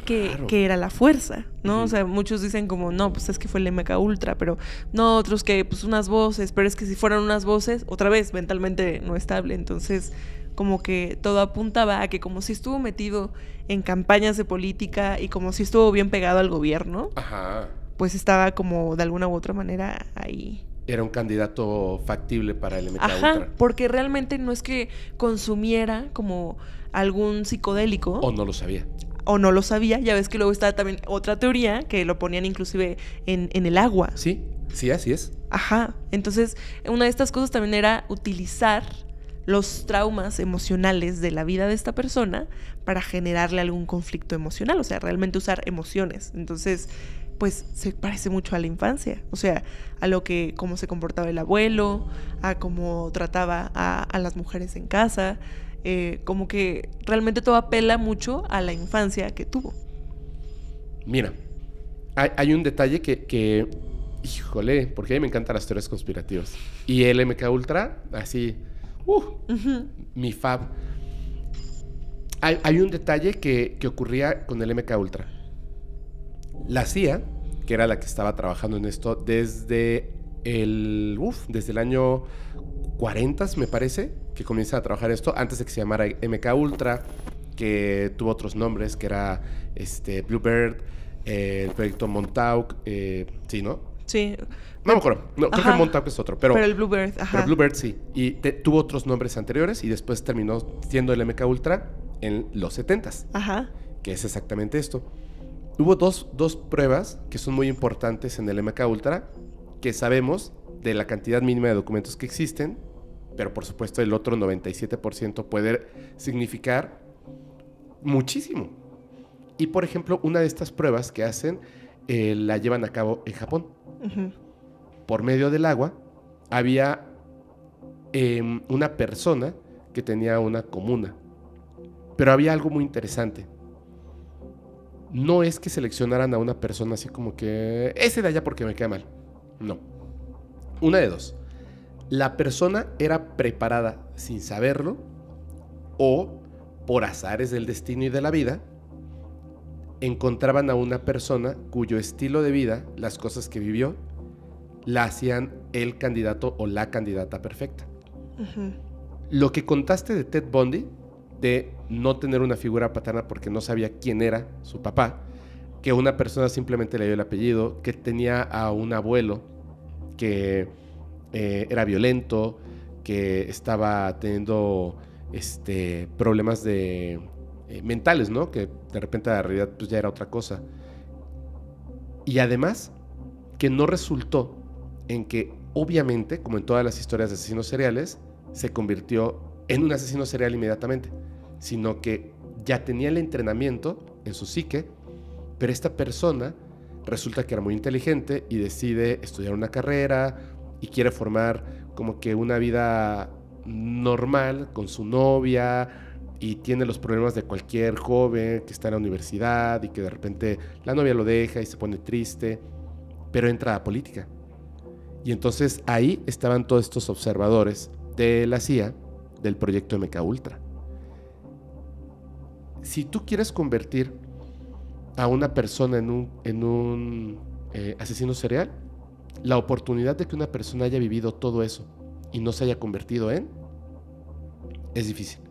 Que, era la fuerza, ¿no? O sea, muchos dicen como, no, pues es que fue el MK Ultra, pero no, otros que, pues unas voces, pero es que si fueran unas voces, otra vez, mentalmente no estable, entonces como que todo apuntaba a que como si estuvo metido en campañas de política y como si estuvo bien pegado al gobierno, pues estaba como de alguna u otra manera ahí era un candidato factible para el MK Ajá, porque realmente no es que consumiera como algún psicodélico. O no lo sabía. O no lo sabía, ya ves que luego está también otra teoría que lo ponían inclusive en, en el agua. Sí, sí, así es. Ajá, entonces una de estas cosas también era utilizar los traumas emocionales de la vida de esta persona para generarle algún conflicto emocional, o sea, realmente usar emociones. Entonces, pues se parece mucho a la infancia, o sea, a lo que, cómo se comportaba el abuelo, a cómo trataba a, las mujeres en casa, eh, como que realmente todo apela mucho a la infancia que tuvo. Mira, hay, un detalle que, híjole, porque a mí me encantan las teorías conspirativas. Y el MK Ultra, así, uh, mi fab. Hay, un detalle que, que ocurría con el MK Ultra la CIA, que era la que estaba trabajando en esto desde el, uf, desde el año 40, me parece, que comienza a trabajar esto, antes de que se llamara MK Ultra, que tuvo otros nombres, que era este, Bluebird, eh, el proyecto Montauk, eh, sí, ¿no? Sí. No me acuerdo. No, creo que Montauk es otro. Pero, pero el Bluebird, ajá. Pero Bluebird sí. Y tuvo otros nombres anteriores y después terminó siendo el MK Ultra en los 70s. Ajá. Que es exactamente esto. Hubo dos, pruebas que son muy importantes en el MK Ultra, que sabemos de la cantidad mínima de documentos que existen, pero por supuesto el otro 97% puede significar muchísimo. Y por ejemplo, una de estas pruebas que hacen eh, la llevan a cabo en Japón. Por medio del agua había em, una persona que tenía una comuna. Pero había algo muy interesante no es que seleccionaran a una persona así como que ese de allá porque me queda mal. No. Una de dos. La persona era preparada sin saberlo o por azares del destino y de la vida encontraban a una persona cuyo estilo de vida, las cosas que vivió, la hacían el candidato o la candidata perfecta. Lo que contaste de Ted Bundy de no tener una figura paterna porque no sabía quién era su papá, que una persona simplemente le dio el apellido, que tenía a un abuelo que eh, era violento, que estaba teniendo este, problemas de, eh, mentales, ¿no? Que de repente la realidad pues, ya era otra cosa. Y además, que no resultó en que, obviamente, como en todas las historias de asesinos seriales, se convirtió en un asesino serial inmediatamente sino que ya tenía el entrenamiento en su psique, pero esta persona resulta que era muy inteligente y decide estudiar una carrera y quiere formar como que una vida normal con su novia, y tiene los problemas de cualquier joven que está en la universidad y que de repente la novia lo deja y se pone triste, pero entra a política. Y entonces ahí estaban todos estos observadores de la CIA del proyecto MKULTRA Ultra si tú quieres convertir a una persona en un, en un eh, asesino serial, la oportunidad de que una persona haya vivido todo eso y no se haya convertido en, es difícil.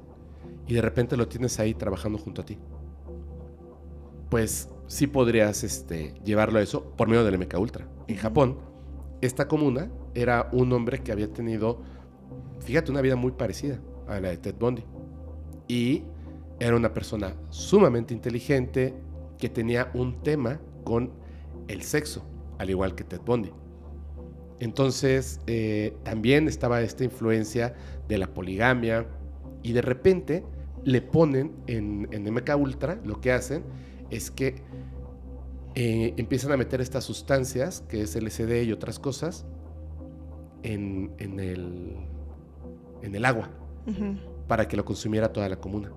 Y de repente lo tienes ahí trabajando junto a ti. Pues sí podrías este, llevarlo a eso por medio del MK Ultra. En Japón, esta comuna era un hombre que había tenido, fíjate, una vida muy parecida a la de Ted Bundy. Y era una persona sumamente inteligente que tenía un tema con el sexo, al igual que Ted Bundy. Entonces eh, también estaba esta influencia de la poligamia y de repente le ponen en, en MK Ultra, lo que hacen es que eh, empiezan a meter estas sustancias, que es LCD y otras cosas, en, el, en el agua, para que lo consumiera toda la comuna.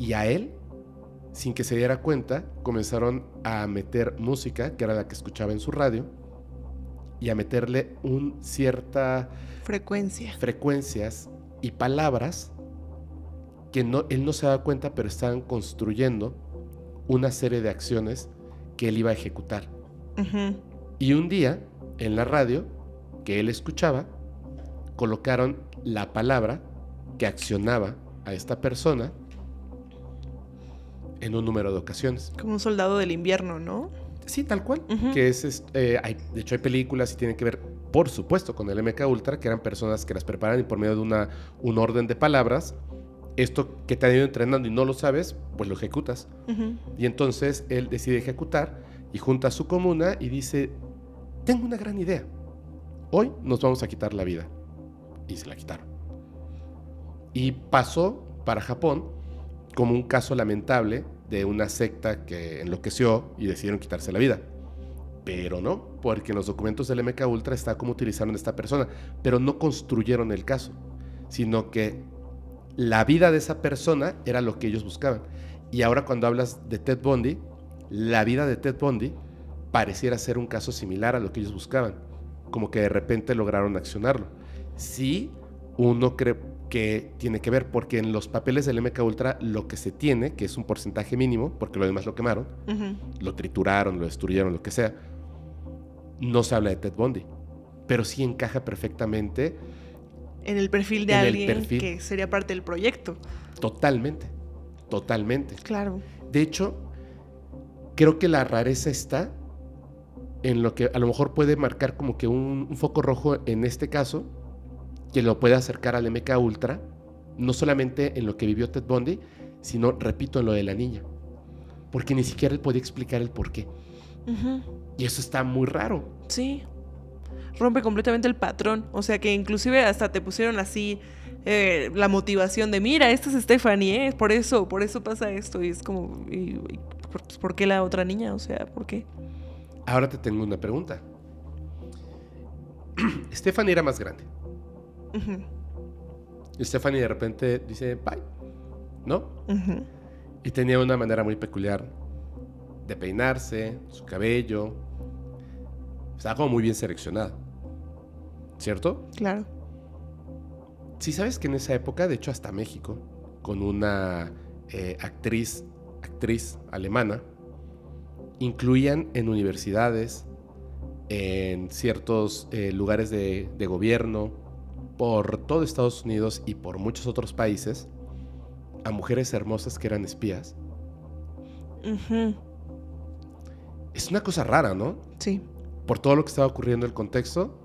Y a él, sin que se diera cuenta, comenzaron a meter música, que era la que escuchaba en su radio, y a meterle un cierta frecuencia. Frecuencias y palabras que no, él no se daba cuenta, pero estaban construyendo una serie de acciones que él iba a ejecutar. Y un día, en la radio que él escuchaba, colocaron la palabra que accionaba a esta persona en un número de ocasiones. Como un soldado del invierno, ¿no? Sí, tal cual. Que es, eh, hay, de hecho, hay películas y tienen que ver, por supuesto, con el MK Ultra, que eran personas que las preparan y por medio de una, un orden de palabras, esto que te han ido entrenando y no lo sabes, pues lo ejecutas. Y entonces él decide ejecutar y junta a su comuna y dice, tengo una gran idea. Hoy nos vamos a quitar la vida. Y se la quitaron. Y pasó para Japón como un caso lamentable de una secta que enloqueció y decidieron quitarse la vida. Pero no, porque en los documentos del MK Ultra está cómo utilizaron a esta persona, pero no construyeron el caso, sino que la vida de esa persona era lo que ellos buscaban. Y ahora cuando hablas de Ted Bundy, la vida de Ted Bundy pareciera ser un caso similar a lo que ellos buscaban, como que de repente lograron accionarlo. Si uno cree, que tiene que ver, porque en los papeles del MK Ultra lo que se tiene, que es un porcentaje mínimo, porque lo demás lo quemaron, lo trituraron, lo destruyeron, lo que sea, no se habla de Ted Bundy, pero sí encaja perfectamente. En el perfil de alguien que sería parte del proyecto. Totalmente, totalmente. Claro. De hecho, creo que la rareza está en lo que a lo mejor puede marcar como que un foco rojo en este caso, que lo puede acercar al MK Ultra, no solamente en lo que vivió Ted Bundy, sino, repito, en lo de la niña. Porque ni siquiera él podía explicar el por qué. Y eso está muy raro. Sí. Rompe completamente el patrón. O sea que inclusive hasta te pusieron así eh, la motivación de, mira, esta es Stephanie, ¿eh? por eso, por eso pasa esto. Y es como, ¿por qué la otra niña? O sea, ¿por qué? Ahora te tengo una pregunta. Stephanie era más grande. Y Stephanie de repente dice, bye, ¿no? Y tenía una manera muy peculiar de peinarse, su cabello. Estaba como muy bien seleccionada. ¿Cierto? Claro. Si sabes que en esa época, de hecho, hasta México, con una eh, actriz, actriz alemana, incluían en universidades, en ciertos eh, lugares de gobierno, por todo Estados Unidos y por muchos otros países a mujeres hermosas que eran espías. Es una cosa rara, ¿no? Sí. Por todo lo que estaba ocurriendo en el contexto.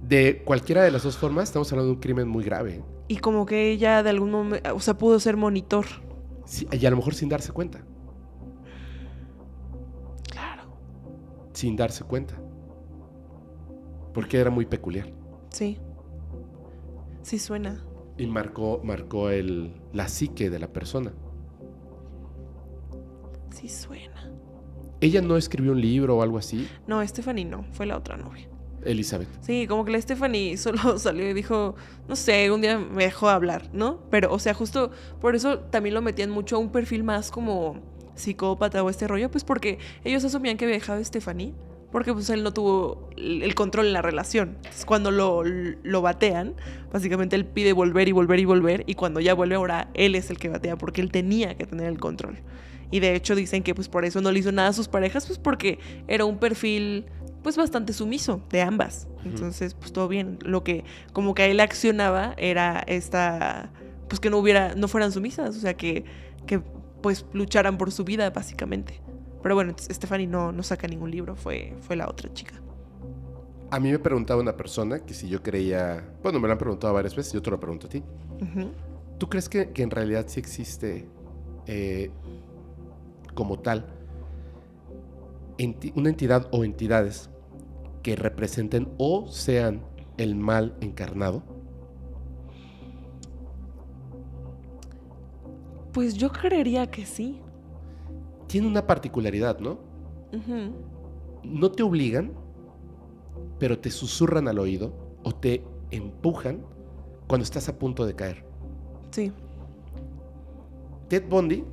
De cualquiera de las dos formas, estamos hablando de un crimen muy grave. Y como que ella de algún momento, o sea, pudo ser monitor. Sí, y a lo mejor sin darse cuenta. Claro. Sin darse cuenta. Porque era muy peculiar. Sí. Sí suena. Y marcó, marcó el, la psique de la persona. Sí suena. ¿Ella no escribió un libro o algo así? No, Stephanie no, fue la otra novia. Elizabeth. Sí, como que la Stephanie solo salió y dijo, no sé, un día me dejó hablar, ¿no? Pero, o sea, justo por eso también lo metían mucho a un perfil más como psicópata o este rollo, pues porque ellos asumían que había dejado a Stephanie porque pues él no tuvo el control en la relación. cuando lo, batean, básicamente él pide volver y volver y volver, y cuando ya vuelve ahora, él es el que batea, porque él tenía que tener el control. Y de hecho dicen que pues por eso no le hizo nada a sus parejas, pues porque era un perfil pues bastante sumiso de ambas. Entonces, pues todo bien. Lo que como que él accionaba era esta pues que no hubiera no fueran sumisas, o sea, que que pues lucharan por su vida básicamente. Pero bueno, Stephanie no, no saca ningún libro, fue, fue la otra chica. A mí me preguntaba una persona que si yo creía, bueno, me lo han preguntado varias veces, yo te lo pregunto a ti. ¿Tú crees que, en realidad sí existe eh, como tal una entidad o entidades que representen o sean el mal encarnado? Pues yo creería que sí tiene una particularidad, ¿no? No te obligan, pero te susurran al oído o te empujan cuando estás a punto de caer. Sí. Ted Bundy,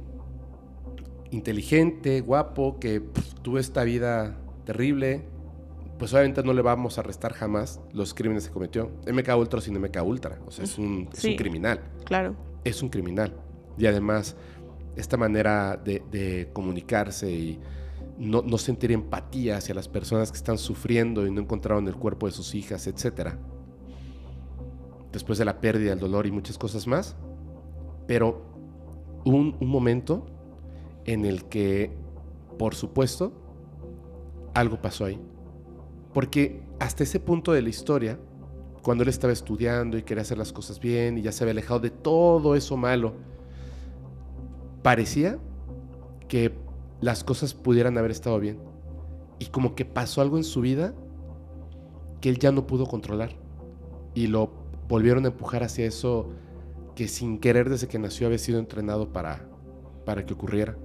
inteligente, guapo, que tuvo esta vida terrible, pues obviamente no le vamos a arrestar jamás los crímenes que cometió. MK Ultra sin MK Ultra. O sea, es un criminal. Claro. Es un criminal. Y además, esta manera de, comunicarse y no, sentir empatía hacia las personas que están sufriendo y no encontraron el cuerpo de sus hijas, etc. Después de la pérdida, el dolor y muchas cosas más. Pero un, un momento en el que, por supuesto, algo pasó ahí. Porque hasta ese punto de la historia, cuando él estaba estudiando y quería hacer las cosas bien y ya se había alejado de todo eso malo, parecía que las cosas pudieran haber estado bien. Y como que pasó algo en su vida que él ya no pudo controlar. Y lo volvieron a empujar hacia eso que sin querer desde que nació había sido entrenado para, para que ocurriera.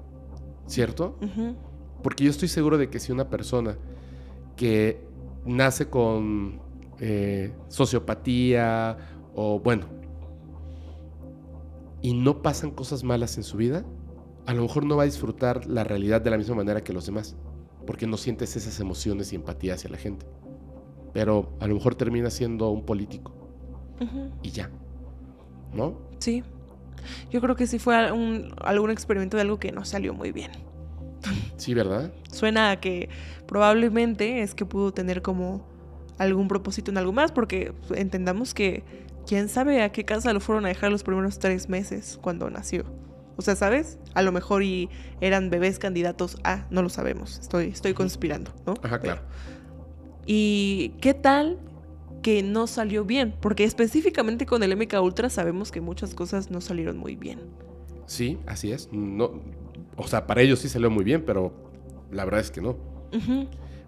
¿Cierto? Porque yo estoy seguro de que si una persona que nace con eh, sociopatía o bueno, y no pasan cosas malas en su vida, a lo mejor no va a disfrutar la realidad de la misma manera que los demás, porque no sientes esas emociones y empatía hacia la gente. Pero a lo mejor termina siendo un político. Y ya. ¿No? Sí. Yo creo que sí fue algún experimento de algo que no salió muy bien. Sí, ¿verdad? Suena a que probablemente es que pudo tener como algún propósito en algo más, porque pues, entendamos que quién sabe a qué casa lo fueron a dejar los primeros tres meses cuando nació. O sea, ¿sabes? A lo mejor y eran bebés candidatos a, no lo sabemos, estoy, estoy conspirando, ¿no? Ajá, claro. ¿Y qué tal que no salió bien? Porque específicamente con el MK Ultra sabemos que muchas cosas no salieron muy bien. Sí, así es. No, o sea, para ellos sí salió muy bien, pero la verdad es que no.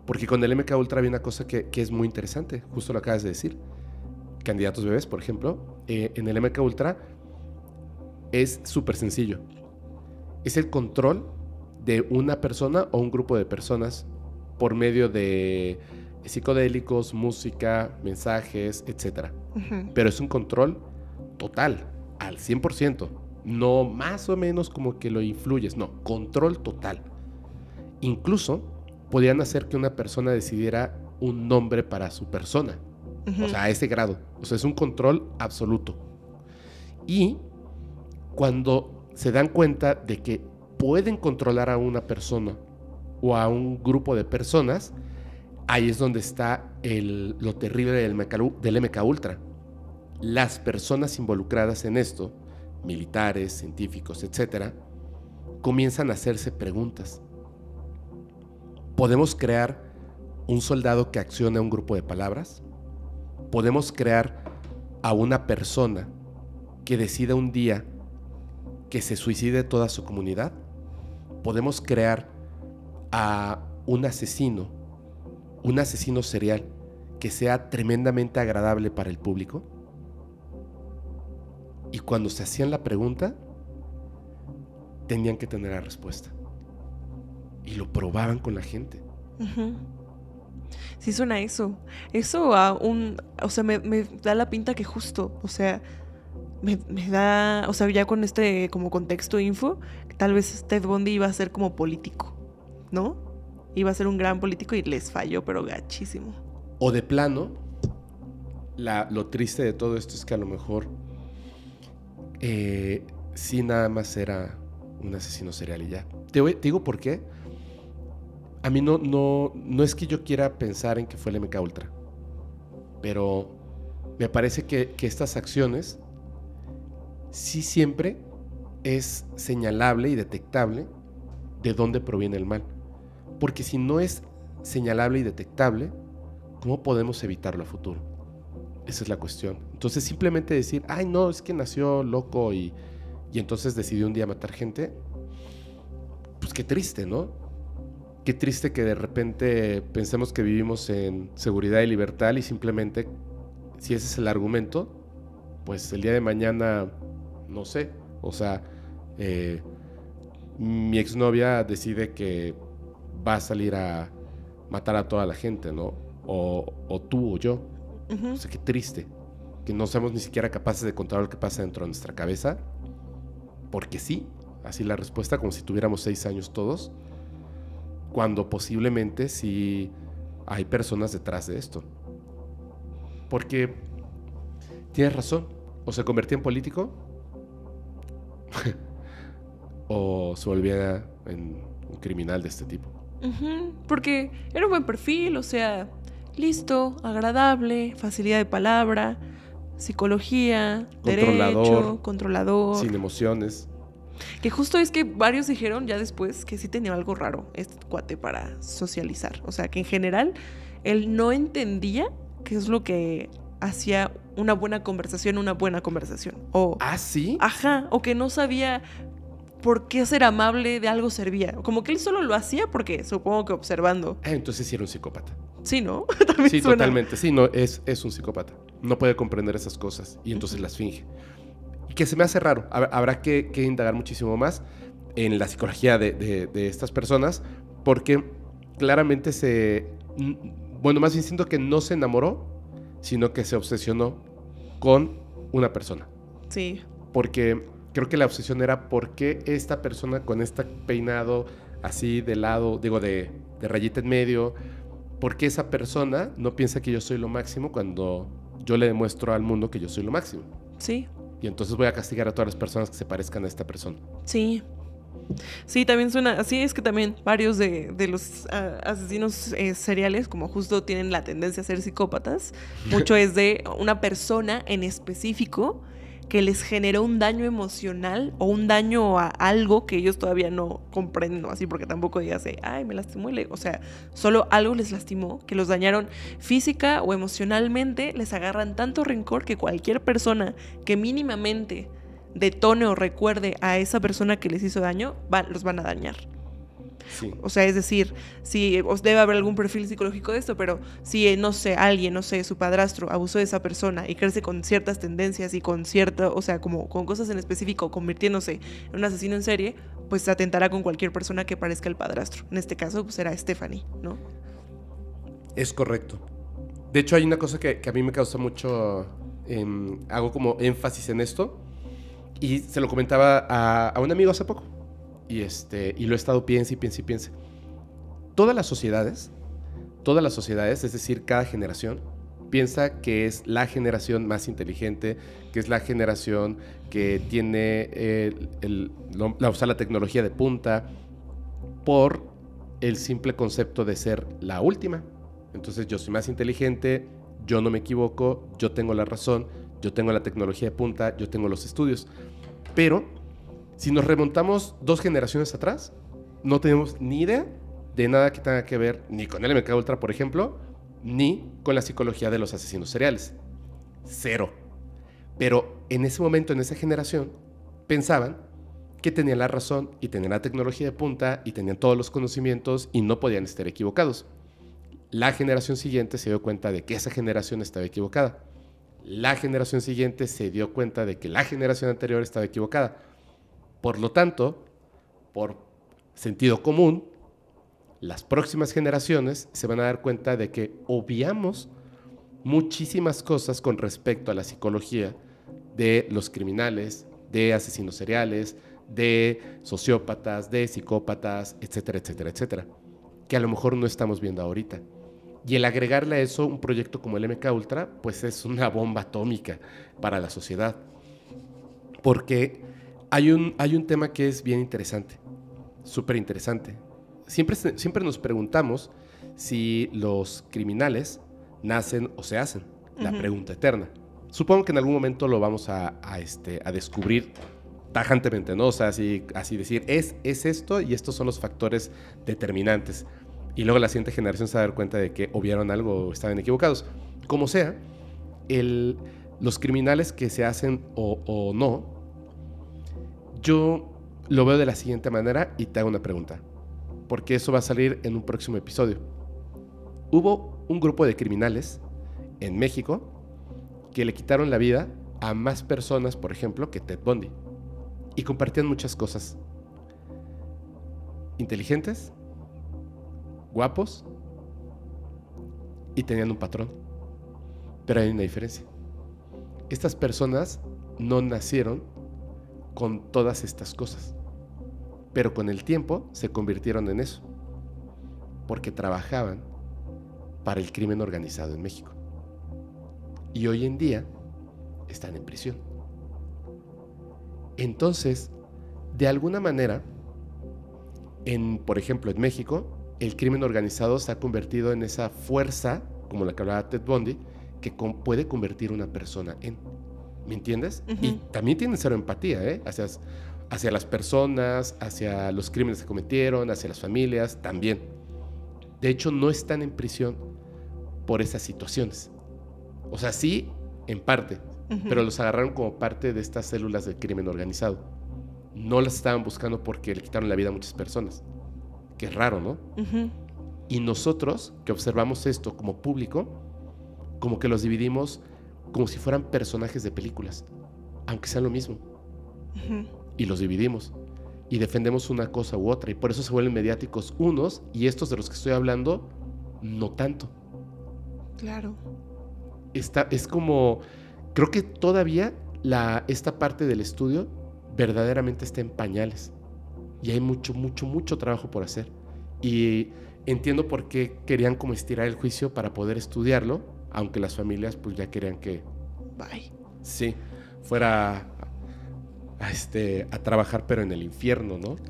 Porque con el MK Ultra había una cosa que, que es muy interesante, justo lo acabas de decir candidatos bebés, por ejemplo, eh, en el MK Ultra es súper sencillo. Es el control de una persona o un grupo de personas por medio de psicodélicos, música, mensajes, etc. Pero es un control total, al 100%. No más o menos como que lo influyes, no, control total. Incluso podían hacer que una persona decidiera un nombre para su persona o sea, a ese grado. O sea, es un control absoluto. Y cuando se dan cuenta de que pueden controlar a una persona o a un grupo de personas, ahí es donde está lo terrible del MK, del MK Ultra. Las personas involucradas en esto, militares, científicos, etcétera, comienzan a hacerse preguntas. ¿Podemos crear un soldado que accione a un grupo de palabras? podemos crear a una persona que decida un día que se suicide toda su comunidad? ¿Podemos crear a un asesino, un asesino serial, que sea tremendamente agradable para el público? Y cuando se hacían la pregunta, tenían que tener la respuesta. Y lo probaban con la gente. Ajá. Sí suena eso. Eso a un... O sea, me, da la pinta que justo, o sea, me, da... O sea, ya con este como contexto info, tal vez Ted Bundy iba a ser como político, ¿no? Iba a ser un gran político y les falló, pero gachísimo. O de plano, lo triste de todo esto es que a lo mejor... Eh, sí nada más era un asesino serial y ya. te digo por qué a mí no, no, no es que yo quiera pensar en que fue el MK Ultra, pero me parece que, estas acciones sí siempre es señalable y detectable de dónde proviene el mal. Porque si no es señalable y detectable, ¿cómo podemos evitarlo a futuro? Esa es la cuestión. Entonces simplemente decir, ay no, es que nació loco y, y entonces decidió un día matar gente, pues qué triste, ¿no? qué triste que de repente pensemos que vivimos en seguridad y libertad y simplemente, si ese es el argumento, pues el día de mañana, no sé, o sea, eh, mi exnovia decide que va a salir a matar a toda la gente, ¿no? O, tú o yo. No sé O sea, qué triste que no seamos ni siquiera capaces de controlar lo que pasa dentro de nuestra cabeza, porque sí, así la respuesta, como si tuviéramos seis años todos cuando posiblemente sí hay personas detrás de esto. Porque tienes razón, o se convertía en político, o se volvía en un criminal de este tipo. porque era un buen perfil, o sea, listo, agradable, facilidad de palabra, psicología, controlador, derecho, controlador. Sin emociones. Que justo es que varios dijeron ya después que sí tenía algo raro este cuate para socializar. O sea, que en general él no entendía qué es lo que hacía una buena conversación, una buena conversación. O, ah, sí. Ajá, o que no sabía por qué ser amable de algo servía. Como que él solo lo hacía porque supongo que observando. Ah, entonces sí era un psicópata. Sí, ¿no? sí, totalmente. Sí, no, es, es un psicópata. No puede comprender esas cosas y entonces las finge que se me hace raro. Habrá que, indagar muchísimo más en la psicología de, estas personas, porque claramente se, bueno, más bien siento que no se enamoró, sino que se obsesionó con una persona. Sí. Porque creo que la obsesión era por qué esta persona con este peinado así de lado, digo, de, de rayita en medio, por qué esa persona no piensa que yo soy lo máximo cuando yo le demuestro al mundo que yo soy lo máximo. Sí. Y entonces voy a castigar a todas las personas que se parezcan a esta persona. Sí. Sí, también suena, así es que también varios de, los ah, asesinos eh, seriales, como justo tienen la tendencia a ser psicópatas, mucho es de una persona en específico que les generó un daño emocional o un daño a algo que ellos todavía no comprenden, así porque tampoco digas, ay, me lastimó, o sea, solo algo les lastimó, que los dañaron física o emocionalmente, les agarran tanto rencor que cualquier persona que mínimamente detone o recuerde a esa persona que les hizo daño, va, los van a dañar. O sea, es decir, si eh, os debe haber algún perfil psicológico de esto, pero si, eh, no sé, alguien, no sé, su padrastro abusó de esa persona y crece con ciertas tendencias y con cierta, o sea, como con cosas en específico, convirtiéndose en un asesino en serie, pues atentará con cualquier persona que parezca el padrastro. En este caso, pues será Stephanie, ¿no? Es correcto. De hecho, hay una cosa que, a mí me causa mucho. Em, hago como énfasis en esto. Y se lo comentaba a un amigo hace poco y, este, y lo he estado piense y piense y piense. Todas las sociedades, todas las sociedades, es decir, cada generación, piensa que es la generación más inteligente, que es la generación que tiene eh, la, la tecnología de punta, por el simple concepto de ser la última. Entonces yo soy más inteligente, yo no me equivoco, yo tengo la razón, yo tengo la tecnología de punta, yo tengo los estudios. Pero si nos remontamos dos generaciones atrás, no tenemos ni idea de nada que tenga que ver ni con el MK ultra, por ejemplo, ni con la psicología de los asesinos seriales. Cero. Pero en ese momento, en esa generación, pensaban que tenían la razón y tenían la tecnología de punta y tenían todos los conocimientos y no podían estar equivocados. La generación siguiente se dio cuenta de que esa generación estaba equivocada. La generación siguiente se dio cuenta de que la generación anterior estaba equivocada por lo tanto, por sentido común, las próximas generaciones se van a dar cuenta de que obviamos muchísimas cosas con respecto a la psicología de los criminales, de asesinos seriales, de sociópatas, de psicópatas, etcétera, etcétera, etcétera, que a lo mejor no estamos viendo ahorita. Y el agregarle a eso un proyecto como el MK Ultra, pues es una bomba atómica para la sociedad. Porque hay un, hay un tema que es bien interesante, súper interesante. Siempre, siempre nos preguntamos si los criminales nacen o se hacen. La pregunta eterna. Supongo que en algún momento lo vamos a, este, a descubrir tajantemente, ¿no? O sea, así, decir, es, es esto y estos son los factores determinantes. Y luego la siguiente generación se va a dar cuenta de que vieron algo o estaban equivocados. Como sea, el, los criminales que se hacen o, o no yo lo veo de la siguiente manera y te hago una pregunta, porque eso va a salir en un próximo episodio. Hubo un grupo de criminales en México que le quitaron la vida a más personas, por ejemplo, que Ted Bundy, y compartían muchas cosas. Inteligentes, guapos, y tenían un patrón. Pero hay una diferencia. Estas personas no nacieron con todas estas cosas. Pero con el tiempo se convirtieron en eso, porque trabajaban para el crimen organizado en México. Y hoy en día están en prisión. Entonces, de alguna manera, en, por ejemplo, en México, el crimen organizado se ha convertido en esa fuerza, como la que hablaba Ted Bundy, que puede convertir una persona en. ¿me entiendes? Y también tienen cero empatía, ¿eh? Hacia, las personas, hacia los crímenes que cometieron, hacia las familias, también. De hecho, no están en prisión por esas situaciones. O sea, sí, en parte, pero los agarraron como parte de estas células del crimen organizado. No las estaban buscando porque le quitaron la vida a muchas personas. Qué raro, ¿no? Y nosotros, que observamos esto como público, como que los dividimos como si fueran personajes de películas, aunque sean lo mismo. Y los dividimos y defendemos una cosa u otra y por eso se vuelven mediáticos unos y estos de los que estoy hablando no tanto. Claro. Está es como, creo que todavía la, esta parte del estudio verdaderamente está en pañales y hay mucho, mucho, mucho trabajo por hacer. Y entiendo por qué querían como estirar el juicio para poder estudiarlo aunque las familias pues ya querían que, bye, sí, fuera a, este, a trabajar pero en el infierno, ¿no? Claro.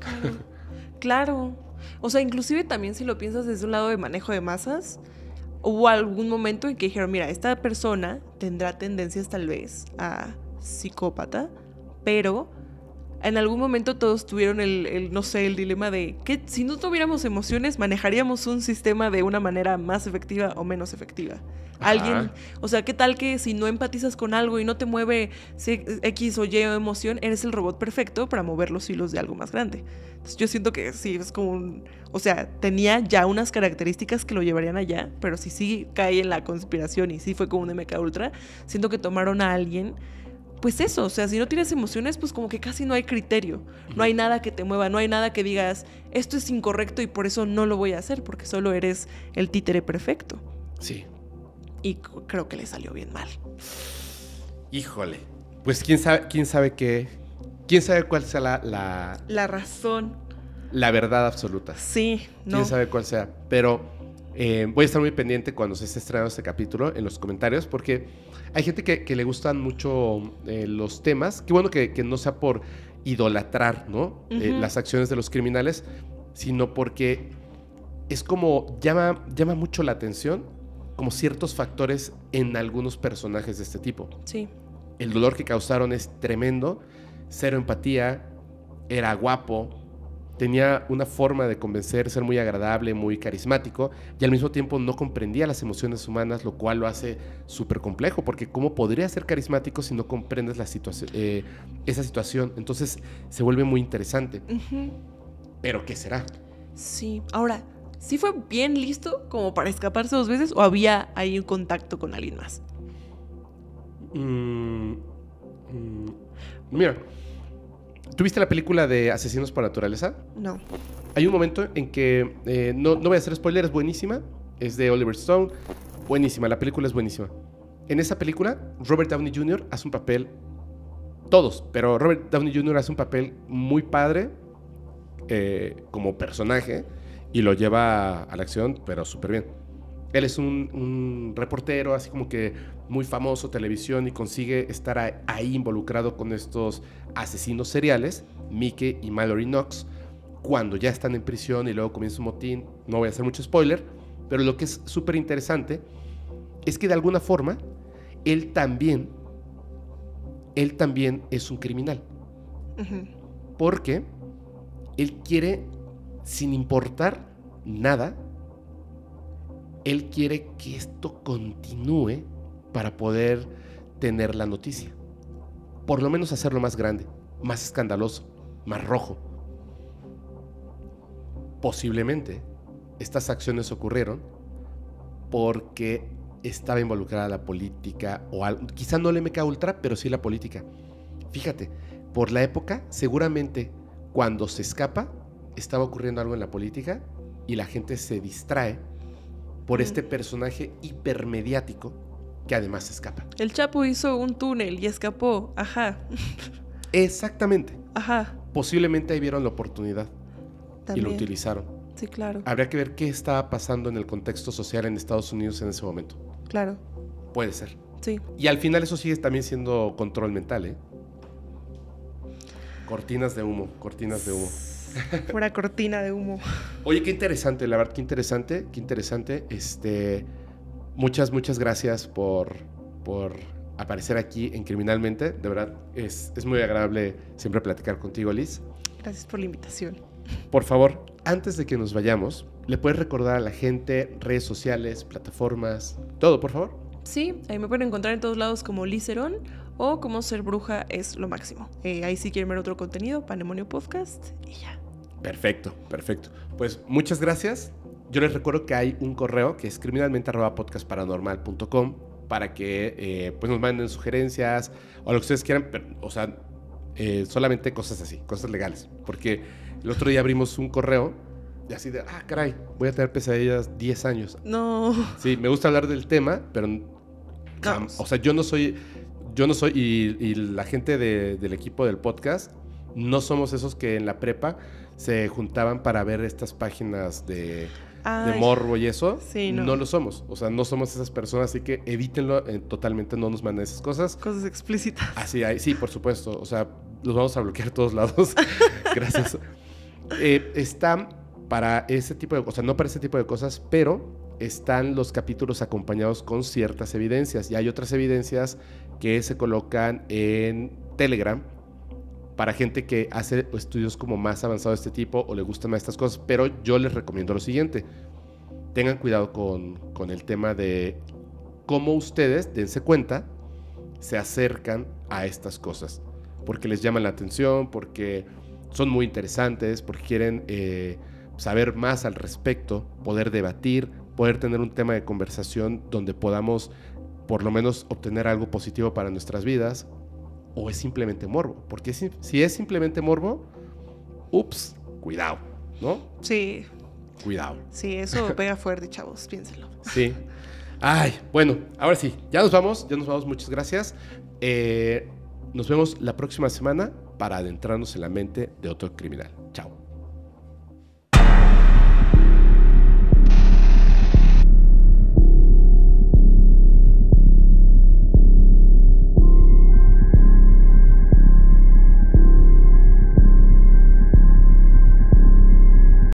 claro. O sea, inclusive también si lo piensas desde un lado de manejo de masas, hubo algún momento en que dijeron, mira, esta persona tendrá tendencias tal vez a psicópata, pero en algún momento todos tuvieron el, no sé, el dilema de que si no tuviéramos emociones, manejaríamos un sistema de una manera más efectiva o menos efectiva. Alguien, o sea, ¿qué tal que si no empatizas con algo y no te mueve X o Y o emoción, eres el robot perfecto para mover los hilos de algo más grande? yo siento que sí, es como un, o sea, tenía ya unas características que lo llevarían allá, pero si sí cae en la conspiración y sí fue como un MK Ultra, siento que tomaron a alguien pues eso, o sea, si no tienes emociones, pues como que casi no hay criterio, no hay nada que te mueva, no hay nada que digas, esto es incorrecto y por eso no lo voy a hacer, porque solo eres el títere perfecto. Sí. Y creo que le salió bien mal. Híjole. Pues quién sabe, quién sabe qué, quién sabe cuál sea la, la... razón. La verdad absoluta. Sí, no. Quién sabe cuál sea, pero... Eh, voy a estar muy pendiente cuando se esté estrenando este capítulo en los comentarios porque hay gente que, le gustan mucho eh, los temas. Qué bueno que, no sea por idolatrar, ¿no? Eh, las acciones de los criminales, sino porque es como llama, llama mucho la atención como ciertos factores en algunos personajes de este tipo. Sí. El dolor que causaron es tremendo, cero empatía, era guapo, tenía una forma de convencer, ser muy agradable, muy carismático, y al mismo tiempo no comprendía las emociones humanas, lo cual lo hace súper complejo, porque ¿cómo podría ser carismático si no comprendes la eh, esa situación? Entonces se vuelve muy interesante. Pero ¿qué será? Sí, ahora, ¿sí fue bien listo como para escaparse dos veces o había ahí un contacto con alguien más? Mm, mm, mira. ¿Tuviste la película de Asesinos por Naturaleza? No. Hay un momento en que, eh, no, voy a hacer spoiler, es buenísima, es de Oliver Stone, buenísima, la película es buenísima. En esa película, Robert Downey Jr. hace un papel, todos, pero Robert Downey Jr. hace un papel muy padre eh, como personaje y lo lleva a la acción, pero súper bien. Él es un, reportero así como que muy famoso, televisión, y consigue estar ahí involucrado con estos asesinos seriales, Mickey y Mallory Knox, cuando ya están en prisión y luego comienza un motín. No voy a hacer mucho spoiler, pero lo que es súper interesante es que de alguna forma él también, él también es un criminal. Porque él quiere, sin importar nada, él quiere que esto continúe para poder tener la noticia. Por lo menos hacerlo más grande, más escandaloso, más rojo. Posiblemente estas acciones ocurrieron porque estaba involucrada la política o algo, quizá no el MK Ultra, pero sí la política. Fíjate, por la época, seguramente cuando se escapa, estaba ocurriendo algo en la política y la gente se distrae por este personaje hipermediático que además escapa. El Chapo hizo un túnel y escapó, ajá. Exactamente. Ajá. Posiblemente ahí vieron la oportunidad y lo utilizaron. Sí, claro. Habría que ver qué estaba pasando en el contexto social en Estados Unidos en ese momento. Claro. Puede ser. Sí. Y al final eso sigue también siendo control mental, ¿eh? Cortinas de humo, cortinas de humo. Pura cortina de humo. Oye, qué interesante, la verdad, qué interesante, qué interesante. Este, muchas, muchas gracias por, por aparecer aquí en Criminalmente. De verdad, es, es muy agradable siempre platicar contigo, Liz. Gracias por la invitación. Por favor, antes de que nos vayamos, ¿le puedes recordar a la gente redes sociales, plataformas, todo, por favor? Sí, ahí me pueden encontrar en todos lados como Licerón o cómo ser bruja es lo máximo. Eh, ahí sí quieren ver otro contenido, Panemonio Podcast y ya. Perfecto, perfecto. Pues muchas gracias. Yo les recuerdo que hay un correo que es criminalmente.podcastparanormal.com para que eh, pues nos manden sugerencias o lo que ustedes quieran, o sea, eh, solamente cosas así, cosas legales. Porque el otro día abrimos un correo y así de, ah, caray, voy a tener pesadillas 10 años. No. Sí, me gusta hablar del tema, pero... O sea, yo no soy yo no soy, y, la gente del equipo del podcast, no somos esos que en la prepa se juntaban para ver estas páginas de, de morbo y eso. no. lo somos. O sea, no somos esas personas, así que evítenlo eh, totalmente, no nos manden esas cosas. Cosas explícitas. Así, sí, por supuesto. O sea, los vamos a bloquear todos lados. Gracias. Eh, está... están para ese tipo de cosas, no para ese tipo de cosas, pero están los capítulos acompañados con ciertas evidencias y hay otras evidencias que se colocan en Telegram para gente que hace estudios como más avanzado de este tipo o le gustan más estas cosas, pero yo les recomiendo lo siguiente. Tengan cuidado con, el tema de cómo ustedes, dense cuenta, se acercan a estas cosas, porque les llaman la atención, porque son muy interesantes, porque quieren eh, saber más al respecto, poder debatir, poder tener un tema de conversación donde podamos por lo menos obtener algo positivo para nuestras vidas, o es simplemente morbo. Porque si es simplemente morbo, ups, cuidado, ¿no? Sí. Cuidado. Sí, eso pega fuerte, chavos, piénselo. Sí. Ay, bueno, ahora sí, ya nos vamos, ya nos vamos, muchas gracias. Eh, nos vemos la próxima semana para adentrarnos en la mente de otro criminal. Chao.